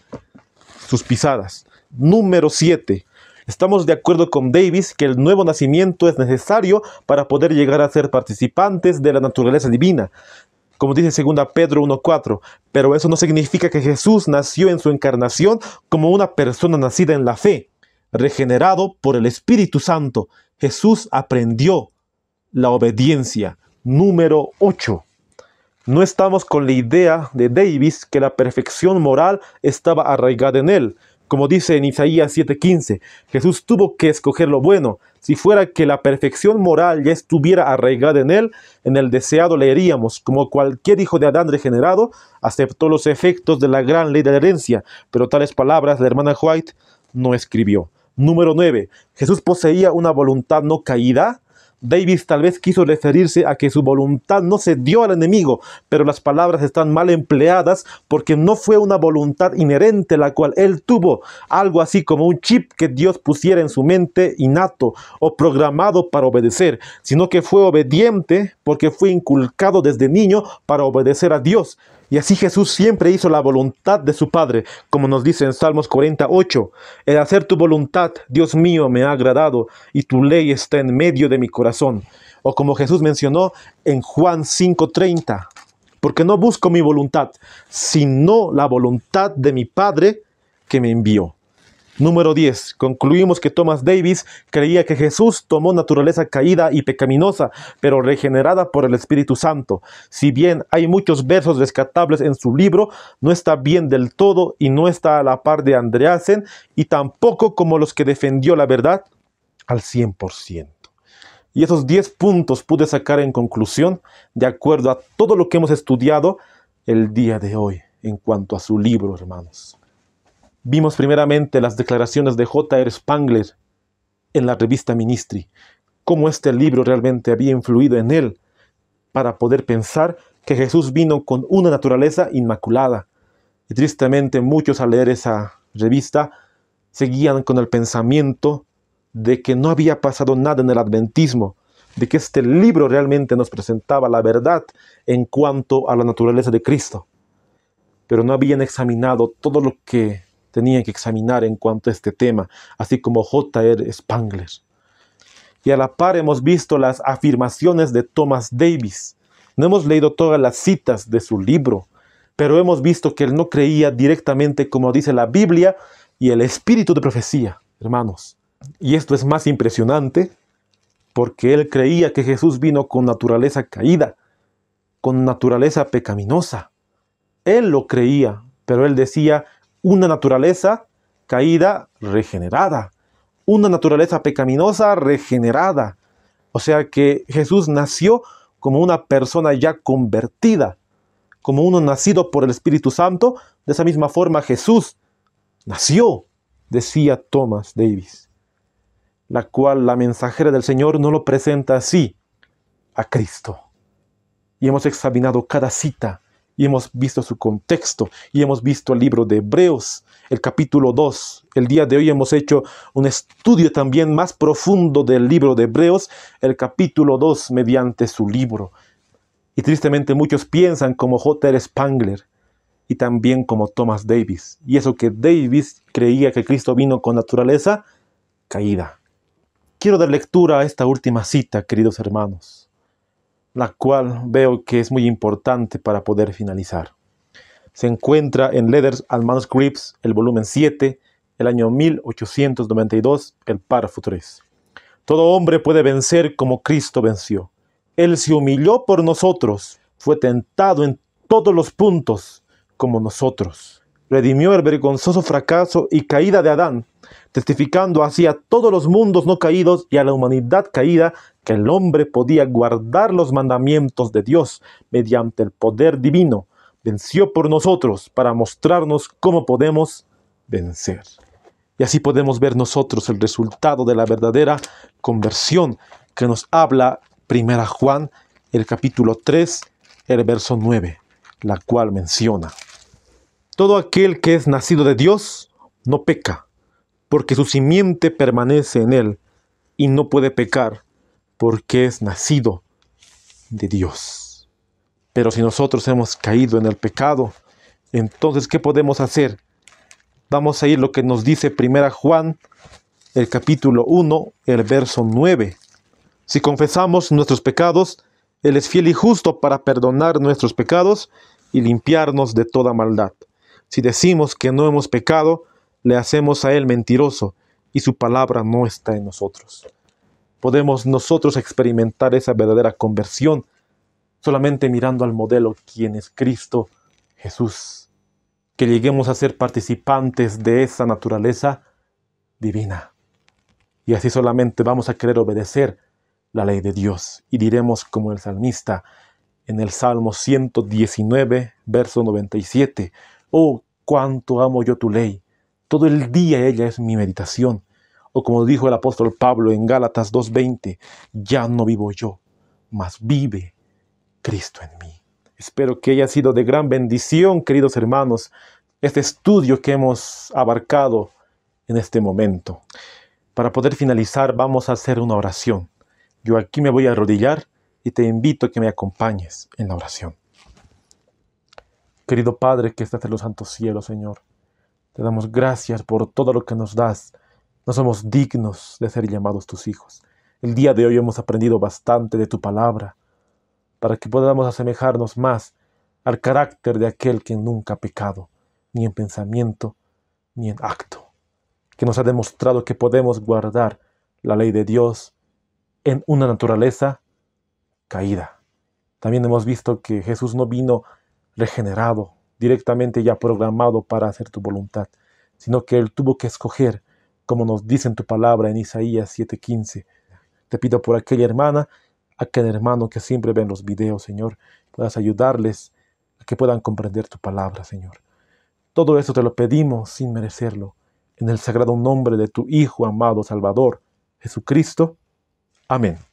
sus pisadas. Número 7. Estamos de acuerdo con Davis que el nuevo nacimiento es necesario para poder llegar a ser participantes de la naturaleza divina como dice 2 Pedro 1.4, pero eso no significa que Jesús nació en su encarnación como una persona nacida en la fe. Regenerado por el Espíritu Santo, Jesús aprendió la obediencia. Número 8. No estamos con la idea de Davis que la perfección moral estaba arraigada en él, como dice en Isaías 7:15, Jesús tuvo que escoger lo bueno. Si fuera que la perfección moral ya estuviera arraigada en él, en el deseado leeríamos, como cualquier hijo de Adán regenerado, aceptó los efectos de la gran ley de la herencia, pero tales palabras la hermana White no escribió. Número 9. Jesús poseía una voluntad no caída Davis tal vez quiso referirse a que su voluntad no se dio al enemigo, pero las palabras están mal empleadas porque no fue una voluntad inherente la cual él tuvo, algo así como un chip que Dios pusiera en su mente innato o programado para obedecer, sino que fue obediente porque fue inculcado desde niño para obedecer a Dios. Y así Jesús siempre hizo la voluntad de su Padre, como nos dice en Salmos 48. El hacer tu voluntad, Dios mío, me ha agradado, y tu ley está en medio de mi corazón. O como Jesús mencionó en Juan 5:30, porque no busco mi voluntad, sino la voluntad de mi Padre que me envió. Número 10. Concluimos que Thomas Davis creía que Jesús tomó naturaleza caída y pecaminosa, pero regenerada por el Espíritu Santo. Si bien hay muchos versos rescatables en su libro, no está bien del todo y no está a la par de Andreasen y tampoco como los que defendió la verdad al 100%. Y esos 10 puntos pude sacar en conclusión de acuerdo a todo lo que hemos estudiado el día de hoy en cuanto a su libro, hermanos. Vimos primeramente las declaraciones de J.R. Spangler en la revista Ministry, cómo este libro realmente había influido en él para poder pensar que Jesús vino con una naturaleza inmaculada. Y tristemente muchos al leer esa revista seguían con el pensamiento de que no había pasado nada en el adventismo, de que este libro realmente nos presentaba la verdad en cuanto a la naturaleza de Cristo, pero no habían examinado todo lo que tenían que examinar en cuanto a este tema, así como J.R. Spangler. Y a la par hemos visto las afirmaciones de Thomas Davis. No hemos leído todas las citas de su libro, pero hemos visto que él no creía directamente como dice la Biblia y el espíritu de profecía, hermanos. Y esto es más impresionante porque él creía que Jesús vino con naturaleza caída, con naturaleza pecaminosa. Él lo creía, pero él decía, una naturaleza caída regenerada, una naturaleza pecaminosa regenerada. O sea que Jesús nació como una persona ya convertida, como uno nacido por el Espíritu Santo. De esa misma forma Jesús nació, decía Thomas Davis, la cual la mensajera del Señor no lo presenta así a Cristo. Y hemos examinado cada cita y hemos visto su contexto y hemos visto el libro de Hebreos, el capítulo 2. El día de hoy hemos hecho un estudio también más profundo del libro de Hebreos, el capítulo 2, mediante su libro. Y tristemente muchos piensan como J.R. Spangler y también como Thomas Davis. Y eso que Davis creía que Cristo vino con naturaleza caída. Quiero dar lectura a esta última cita, queridos hermanos la cual veo que es muy importante para poder finalizar. Se encuentra en Letters and Manuscripts, el volumen 7, el año 1892, el párrafo 3. Todo hombre puede vencer como Cristo venció. Él se humilló por nosotros, fue tentado en todos los puntos como nosotros redimió el vergonzoso fracaso y caída de Adán, testificando así a todos los mundos no caídos y a la humanidad caída que el hombre podía guardar los mandamientos de Dios mediante el poder divino. Venció por nosotros para mostrarnos cómo podemos vencer. Y así podemos ver nosotros el resultado de la verdadera conversión que nos habla Primera Juan, el capítulo 3, el verso 9, la cual menciona. Todo aquel que es nacido de Dios no peca, porque su simiente permanece en él y no puede pecar, porque es nacido de Dios. Pero si nosotros hemos caído en el pecado, entonces ¿qué podemos hacer? Vamos a ir lo que nos dice Primera Juan, el capítulo 1, el verso 9. Si confesamos nuestros pecados, Él es fiel y justo para perdonar nuestros pecados y limpiarnos de toda maldad. Si decimos que no hemos pecado, le hacemos a Él mentiroso y su palabra no está en nosotros. Podemos nosotros experimentar esa verdadera conversión solamente mirando al modelo quien es Cristo Jesús. Que lleguemos a ser participantes de esa naturaleza divina. Y así solamente vamos a querer obedecer la ley de Dios y diremos como el salmista en el Salmo 119, verso 97. Oh, cuánto amo yo tu ley. Todo el día ella es mi meditación. O como dijo el apóstol Pablo en Gálatas 2.20, ya no vivo yo, mas vive Cristo en mí. Espero que haya sido de gran bendición, queridos hermanos, este estudio que hemos abarcado en este momento. Para poder finalizar, vamos a hacer una oración. Yo aquí me voy a arrodillar y te invito a que me acompañes en la oración. Querido Padre que estás en los santos cielos, Señor, te damos gracias por todo lo que nos das. No somos dignos de ser llamados tus hijos. El día de hoy hemos aprendido bastante de tu palabra para que podamos asemejarnos más al carácter de aquel que nunca ha pecado, ni en pensamiento, ni en acto, que nos ha demostrado que podemos guardar la ley de Dios en una naturaleza caída. También hemos visto que Jesús no vino regenerado, directamente ya programado para hacer tu voluntad, sino que Él tuvo que escoger, como nos dice en tu palabra en Isaías 7:15. Te pido por aquella hermana, aquel hermano que siempre ven los videos, Señor, puedas ayudarles a que puedan comprender tu palabra, Señor. Todo eso te lo pedimos sin merecerlo, en el sagrado nombre de tu Hijo amado Salvador, Jesucristo. Amén.